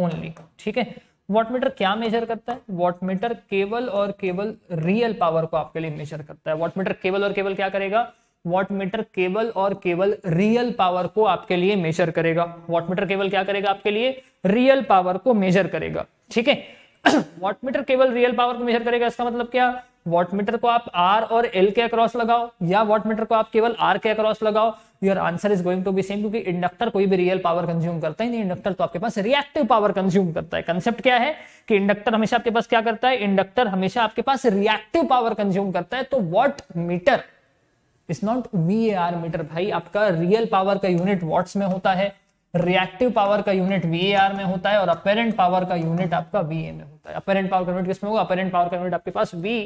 only ठीक है वॉट मीटर क्या मेजर करता है वॉट मीटर केवल और केवल रियल पावर को आपके लिए मेजर करता है वॉट मीटर केवल और केवल क्या करेगा वॉट मीटर केवल और केवल रियल पावर को आपके लिए मेजर करेगा वॉट मीटर केवल क्या करेगा आपके लिए रियल पावर को मेजर करेगा ठीक है वॉट मीटर केवल रियल पावर को मेजर करेगा इसका मतलब क्या वॉट मीटर को आप आर और एल के अक्रॉस लगाओ या वॉट मीटर को आप केवल आर के अक्रॉस लगाओ your answer is going to be same क्योंकि इंडक्टर कोई भी रियल पावर कंज्यूम करता ही नहीं इंडक्टर तो आपके पास रिएक्टिव पावर कंज्यूम करता है कंसेप्ट क्या है कि इंडक्टर हमेशा आपके पास क्या करता है इंडक्टर हमेशा आपके पास रिएक्टिव पावर कंज्यूम करता है तो watt meter is not V R meter भाई आपका रियल पावर का यूनिट वॉट्स में होता है रिएक्टिव पावर का यूनिट वीएआर में होता है और अपेरेंट पावर का यूनिट आपका वीए में होता है अपेरेंट पावर का यूनिट किसमें होगा अपेरेंट पावर का यूनिट आपके पास वी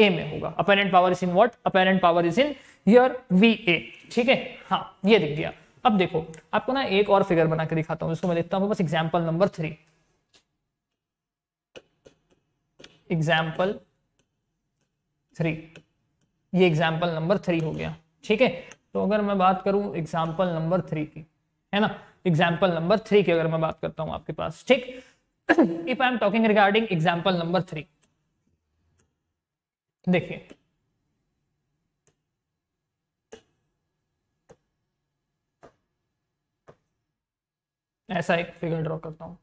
ए में होगा apparent power is in watt apparent power is in yeah V A ठीक है हाँ ये दिख गया अब देखो आपको ना एक और फिगर बना के दिखाता हूं इसको मैं देखता हूं बस example number three example three ये एग्जाम्पल नंबर थ्री हो गया ठीक है तो अगर मैं बात करूं एग्जाम्पल नंबर थ्री की है ना एग्जाम्पल नंबर थ्री की अगर मैं बात करता हूं आपके पास ठीक if I am talking regarding example number three देखिए ऐसा एक फिगर ड्रॉ करता हूं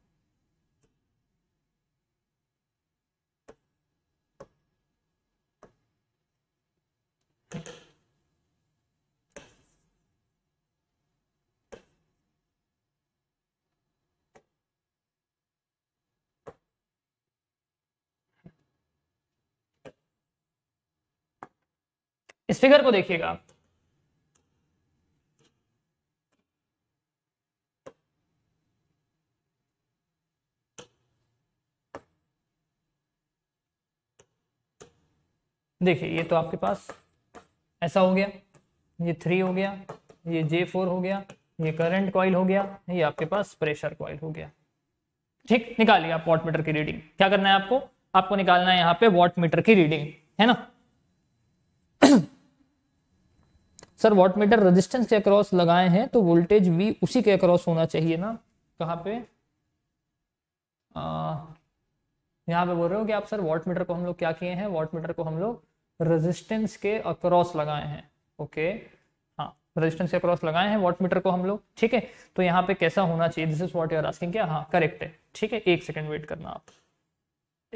Thank you. इस फिगर को देखिएगा आप देखिए ये तो आपके पास ऐसा हो गया ये थ्री हो गया ये जे फोर हो गया ये करंट कॉइल हो गया ये आपके पास प्रेशर कॉइल हो गया ठीक निकालिए आप वॉट मीटर की रीडिंग क्या करना है आपको आपको निकालना है यहाँ पे वॉट मीटर की रीडिंग है ना सर वॉट मीटर रजिस्टेंस के अक्रॉस लगाए हैं तो वोल्टेज वी उसी के अक्रॉस होना चाहिए ना कहाँ पे यहाँ पे बोल रहे हो कि आप सर वॉट मीटर को हम लोग क्या किए हैं वाट मीटर को हम लोग रजिस्टेंस के अक्रॉस लगाए हैं ओके हाँ रेजिस्टेंस के अक्रॉस लगाए हैं वॉट मीटर को हम लोग ठीक है तो यहाँ पे कैसा होना चाहिए this is what you're asking क्या हाँ करेक्ट है ठीक है एक सेकेंड वेट करना आप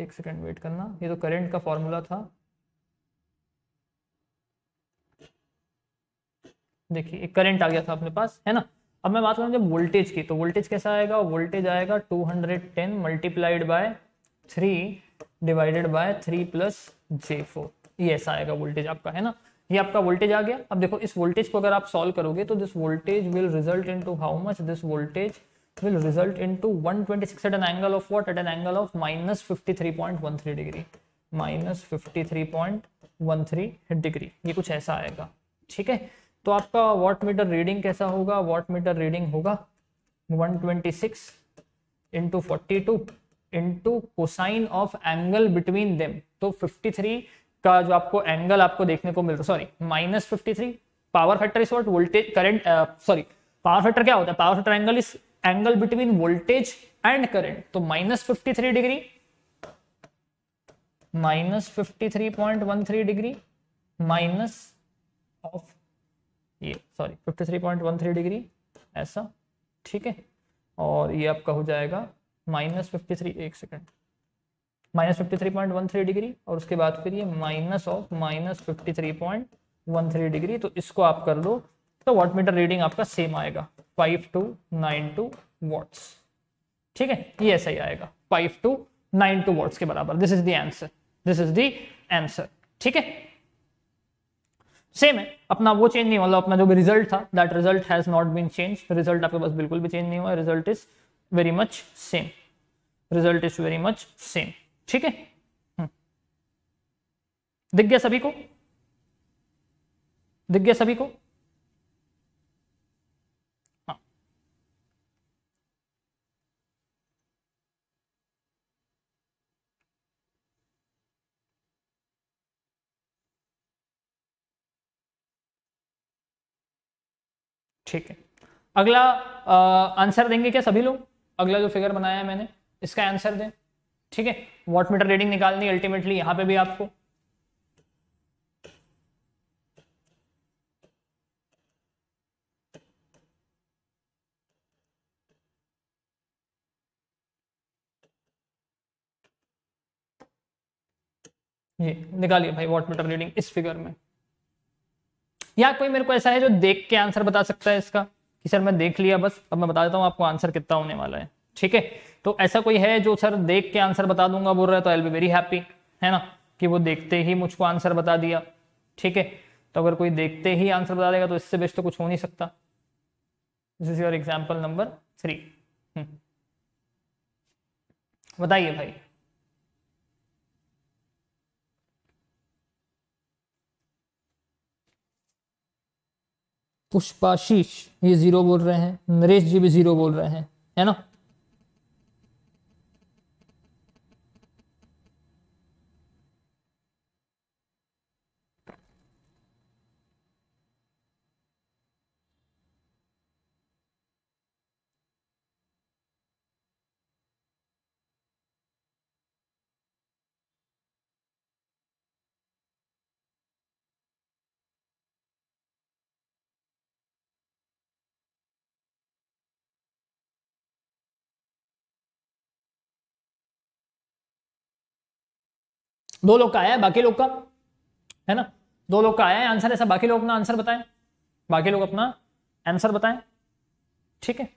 एक सेकेंड वेट करना ये तो करेंट का फॉर्मूला था देखिए एक करंट आ गया था अपने पास है ना अब मैं बात करूँ जब वोल्टेज की तो वोल्टेज कैसा आएगा वोल्टेज आएगा 210 hundred ten multiplied by three divided by three plus J four ये ऐसा आएगा वोल्टेज आपका है ना ये आपका वोल्टेज आ गया अब देखो इस वोल्टेज को अगर आप सॉल्व करोगे तो this voltage will result into how much this voltage what at an angle of minus fifty three point one three degree minus fifty three point one three degree ये कुछ ऐसा आएगा ठीक है तो आपका वॉट मीटर रीडिंग कैसा होगा वॉट मीटर रीडिंग होगा 126 twenty six into forty two into cosine of angle between them तो 53 का जो आपको एंगल आपको देखने को मिलता sorry minus fifty power factor is what voltage current sorry power factor क्या होता है power factor angle is angle between voltage and current तो minus fifty three degree minus fifty three point one three degree minus of ये sorry 53.13 degree ऐसा ठीक है और ये आपका हो जाएगा माइनस फिफ्टी एक सेकेंड माइनस फिफ्टी डिग्री और उसके बाद फिर ये minus of minus fifty degree तो इसको आप कर लो तो वाट मीटर रीडिंग आपका सेम आएगा five two nine two watts ठीक है ये ऐसा ही आएगा five two nine two watts के बराबर this is the answer this is the answer ठीक है सेम है अपना वो चेंज नहीं मतलब अपना जो भी रिजल्ट था that result has not been change result आपके पास बिल्कुल भी चेंज नहीं हुआ result is very much same result is very much same ठीक है हम्म। दिख गया सभी को दिख गया सभी को ठीक है अगला आंसर देंगे क्या सभी लोग अगला जो फिगर बनाया है मैंने इसका आंसर दें ठीक है वॉट मीटर रीडिंग निकालनी अल्टीमेटली यहां पे भी आपको ये निकालिए भाई वॉट मीटर रीडिंग इस फिगर में या कोई मेरे को ऐसा है जो देख के आंसर बता सकता है इसका कि सर मैं देख लिया बस अब मैं बता देता हूँ आपको आंसर कितना होने वाला है ठीक है तो ऐसा कोई है जो सर देख के आंसर बता दूंगा बोल रहा है तो आई बी वेरी हैप्पी है ना कि वो देखते ही मुझको आंसर बता दिया ठीक है तो अगर कोई देखते ही आंसर बता देगा तो इससे बेस्ट तो कुछ हो नहीं सकता this is your example number three बताइए भाई पुष्पाशीष ये ज़ीरो बोल रहे हैं नरेश जी भी ज़ीरो बोल रहे हैं है ना दो लोग का आया है बाकी लोग का है ना दो लोग का आया है आंसर ऐसा बाकी लोग अपना आंसर बताएं बाकी लोग अपना आंसर बताएं ठीक है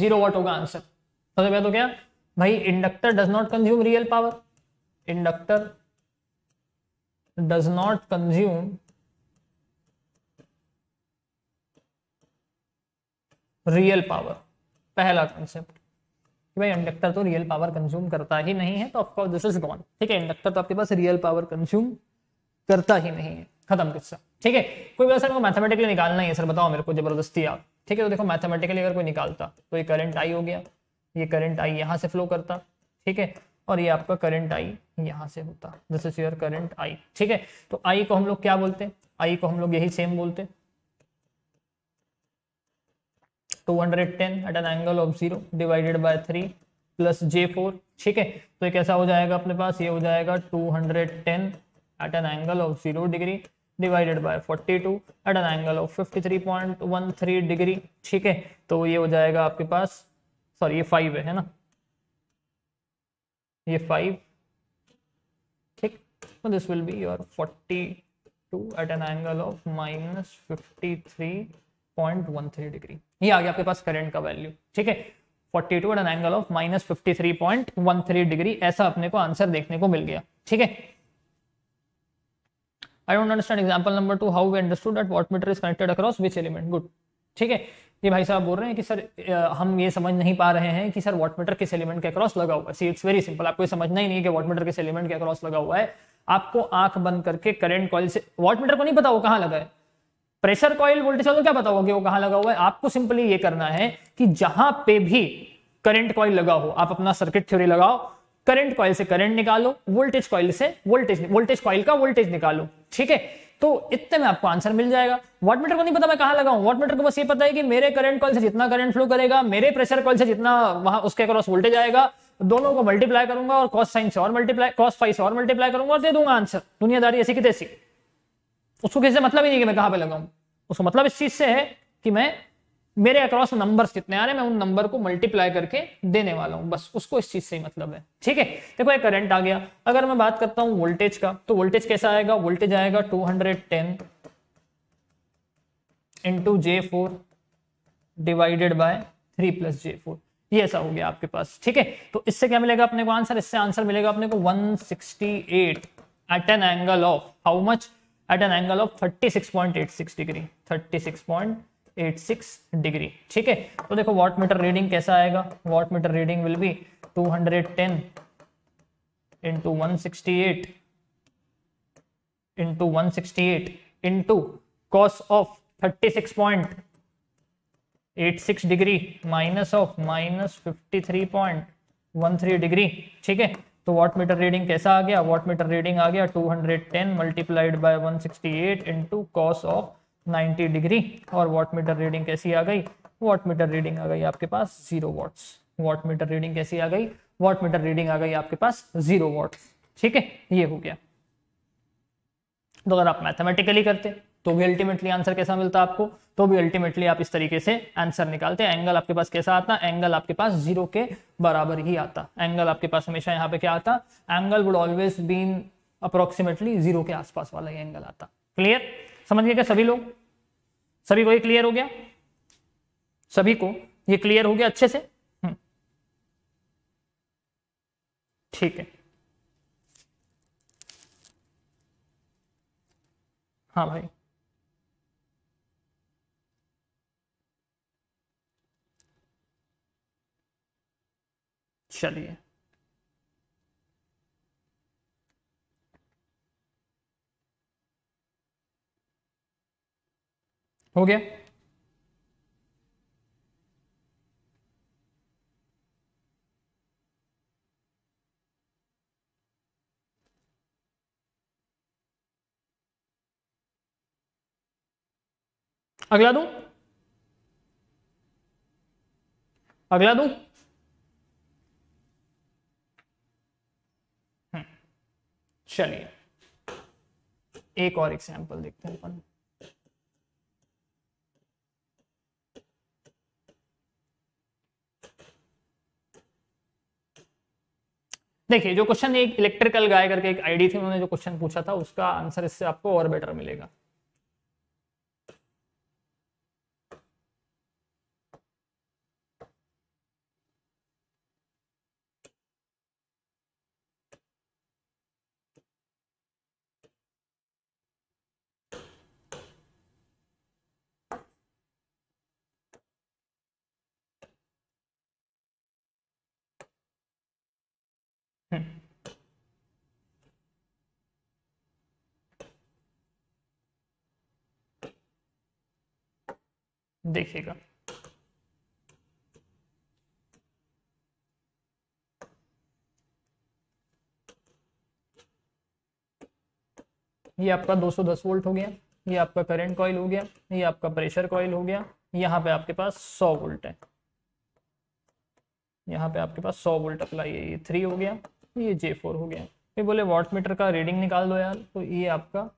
जीरो वॉट होगा आंसर सबसे पहले तो क्या भाई inductor does not consume real power inductor does not consume real power पहला कॉन्सेप्ट कि भाई इंडक्टर तो रियल पावर कंज्यूम करता ही नहीं है तो ऑफकोर्स दिस इज गॉन ठीक है इंडक्टर तो आपके पास रियल पावर कंज्यूम करता ही नहीं है खत्म किस्सा ठीक है कोई बोला सर को मैथमेटिकली निकालना ही है सर बताओ मेरे को जबरदस्ती आप ठीक है तो देखो मैथमेटिकली अगर कोई निकालता तो ये करंट आई हो गया ये करंट आई यहाँ से फ्लो करता ठीक है और ये आपका करंट आई यहाँ से होता this is your current I ठीक है तो आई को हम लोग क्या बोलते हैं आई को हम लोग यही सेम बोलते हैं तो at an angle of zero divided by three plus J four ठीक है तो ये कैसा हो जाएगा अपने पास ये हो जाएगा 210 at an angle of zero degree divided by 42 at an angle of 53.13 degree ठीक है तो ये हो जाएगा आपके पास सॉरी ये फाइव है, है ना ये फाइव ठीक तो this will be your 42 at an angle of minus fifty three point one three degree ये आ गया आपके पास करंट का वैल्यू ठीक है forty two at an angle of minus fifty three point one three degree ऐसा अपने को आंसर देखने को मिल गया ठीक है I don't understand example number two how we understood that watt meter is connected across which element good ठीक है ये भाई साहब बोल रहे हैं कि सर हम ये समझ नहीं पा रहे हैं कि सर वॉट मीटर किस एलिमेंट के अक्रॉस लगा हुआ है सी इट्स वेरी सिंपल आपको ये समझना ही नहीं है कि वॉट मीटर किस एलिमेंट के अक्रॉस लगा हुआ है आपको आंख बंद करके करंट कॉइल से वॉट मीटर को नहीं पता वो कहाँ लगा है प्रेशर कॉइल वोल्टेज कॉयल तो क्या बताओगे वो कहां लगा हुआ है आपको सिंपली ये करना है कि जहां पे भी करंट कॉइल लगा हो आप अपना सर्किट थ्योरी लगाओ करंट कॉयल से करंट निकालो वोल्टेज कॉयल से वोल्टेज वोल्टेज कॉइल का वोल्टेज निकालो ठीक है तो इतने में आपको आंसर मिल जाएगा वॉट मीटर को नहीं पता मैं कहां लगाऊं वॉट मीटर को बस ये पता है कि मेरे करंट कॉल से जितना करंट फ्लो करेगा मेरे प्रेशर कॉल से जितना वहां उसके अक्रॉस वोल्टेज आएगा दोनों को मल्टीप्लाई करूंगा और कॉस साइन से और मल्टीप्लाई कॉस फाइव से और मल्टीप्लाई करूंगा और दे दूंगा आंसर दुनियादारी ऐसी की तैसी उसको किसी से मतलब ही नहीं कि मैं कहाँ पे लगाऊं उसको मतलब इस चीज से है कि मैं मेरे अक्रॉस नंबर्स कितने आ रहे हैं मैं उन नंबर को मल्टीप्लाई करके देने वाला हूं बस उसको इस चीज से ही मतलब है ठीक है देखो एक करंट आ गया अगर मैं बात करता हूं वोल्टेज का तो वोल्टेज कैसा आएगा वोल्टेज आएगा 210 hundred ten into j four divided by three plus J four ये ऐसा हो गया आपके पास ठीक है तो इससे क्या मिलेगा अपने को आंसर इससे आंसर मिलेगा अपने को at at an angle of how much at an angle of 36.86 degree 36.86 degree ठीक है तो देखो वॉट मीटर रीडिंग कैसा आएगा watt meter reading will be 210 hundred ten into one sixty eight into one sixty eight into cos of thirty six point eight six degree minus of minus fifty three point one three degree ठीक है तो watt meter reading कैसा आ गया what meter reading आ गया 210 hundred ten multiplied by one sixty eight cos of ninety degree और watt meter reading कैसी आ गई वॉट मीटर रीडिंग आ गई आपके पास zero watts watt meter reading कैसी आ गई वॉट मीटर रीडिंग आ गई आपके पास जीरो वॉट्स ठीक है ये हो गया तो अगर आप मैथमेटिकली करते तो भी अल्टीमेटली आंसर कैसा मिलता आपको तो भी अल्टीमेटली आप इस तरीके से आंसर निकालते हैं एंगल आपके पास कैसा आता एंगल आपके पास जीरो के बराबर ही आता एंगल आपके पास हमेशा यहाँ पे क्या आता angle would always been approximately zero के आसपास वाला ही एंगल आता क्लियर समझ गए क्या सभी लोग सभी को ये क्लियर हो गया सभी को ये क्लियर हो गया अच्छे से हम्म। ठीक है हाँ भाई चलिए हो गया अगला दूं अगला दूं चलिए एक और एग्जाम्पल देखते हैं अपन देखिए जो क्वेश्चन एक इलेक्ट्रिकल गाय करके एक आईडी थी उन्होंने जो क्वेश्चन पूछा था उसका आंसर इससे आपको और बेटर मिलेगा देखिएगा ये आपका 210 वोल्ट हो गया ये आपका करंट कॉइल हो गया ये आपका प्रेशर कॉइल हो गया यहाँ पे आपके पास 100 वोल्ट है यहाँ पे आपके पास 100 वोल्ट अप्लाई है ये थ्री हो गया ये जे फोर हो गया ये बोले वॉट मीटर का रीडिंग निकाल दो यार तो ये आपका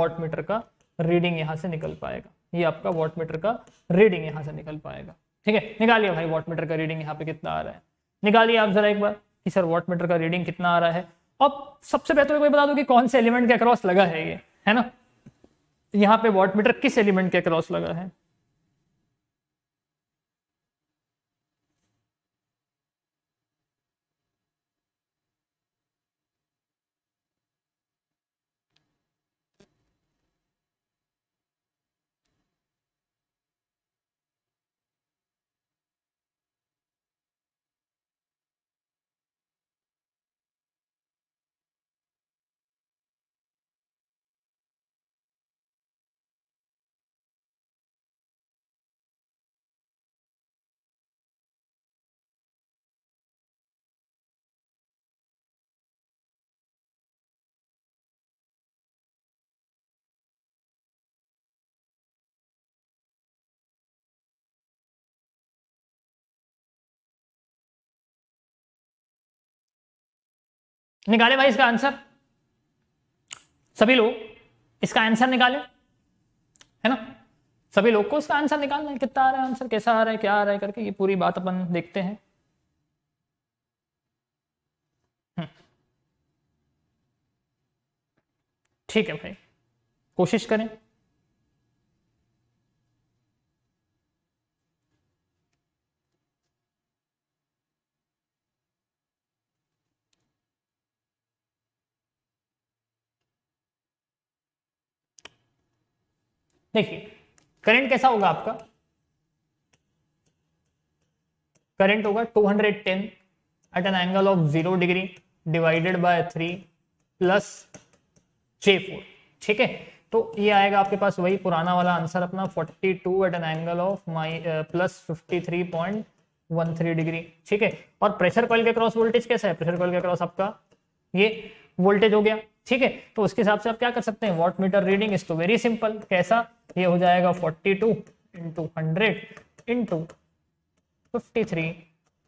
वॉट मीटर का रीडिंग यहाँ से निकल पाएगा ये आपका वॉट मीटर का रीडिंग यहाँ से निकल पाएगा ठीक है निकालिए भाई वॉट मीटर का रीडिंग यहाँ पे कितना आ रहा है निकालिए आप जरा एक बार कि सर वॉट मीटर का रीडिंग कितना आ रहा है अब सबसे बेहतर तो कोई बता दो कि कौन से एलिमेंट के अक्रॉस लगा है ये है ना यहाँ पे वॉट मीटर किस एलिमेंट के अक्रॉस लगा है निकाले भाई इसका आंसर सभी लोग इसका आंसर निकाले है ना सभी लोग को इसका आंसर निकालना है कितना आ रहा है आंसर कैसा आ रहा है क्या आ रहा है करके ये पूरी बात अपन देखते हैं हम्म। ठीक है भाई कोशिश करें देखिए करंट कैसा होगा आपका करंट होगा 210 at an angle of zero degree divided by three plus J four ठीक है तो ये आएगा आपके पास वही पुराना वाला आंसर अपना 42 at an angle of my plus fifty degree ठीक है और प्रेशर कॉल के क्रॉस वोल्टेज कैसा है प्रेशर कॉल के क्रॉस आपका ये वोल्टेज हो गया ठीक है तो उसके हिसाब से आप क्या कर सकते हैं वॉट मीटर रीडिंग इज तो वेरी सिंपल कैसा ये हो जाएगा forty two into hundred into fifty three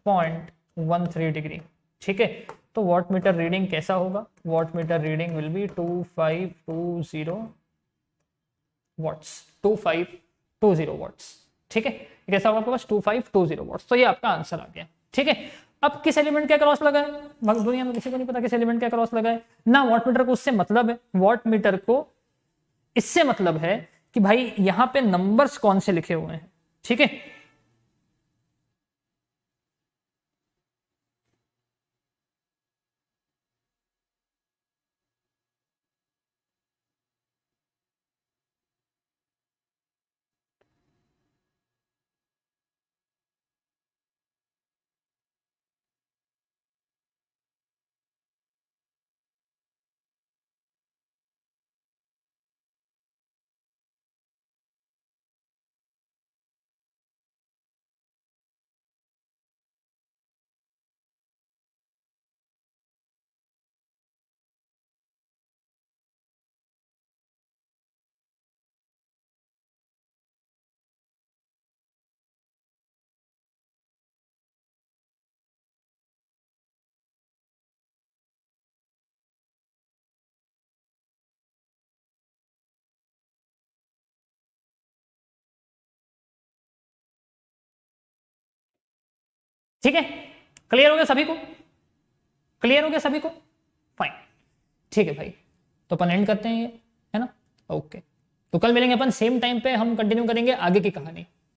point one three degree ठीक है तो वॉट मीटर रीडिंग कैसा होगा watt meter reading will be two five two zero watts two five two zero watts ठीक है कैसा होगा आपके पास two five two zero watts तो ये आपका आंसर आ गया ठीक है अब किस एलिमेंट के क्रॉस लगा है दुनिया में किसी को नहीं पता किस एलिमेंट के क्रॉस लगा है ना वॉट मीटर को उससे मतलब है वॉट मीटर को इससे मतलब है कि भाई यहां पे नंबर्स कौन से लिखे हुए हैं ठीक है ठीक है क्लियर हो गया सभी को क्लियर हो गया सभी को फाइन ठीक है भाई तो अपन एंड करते हैं ये है ना ओके तो कल मिलेंगे अपन सेम टाइम पे हम कंटिन्यू करेंगे आगे की कहानी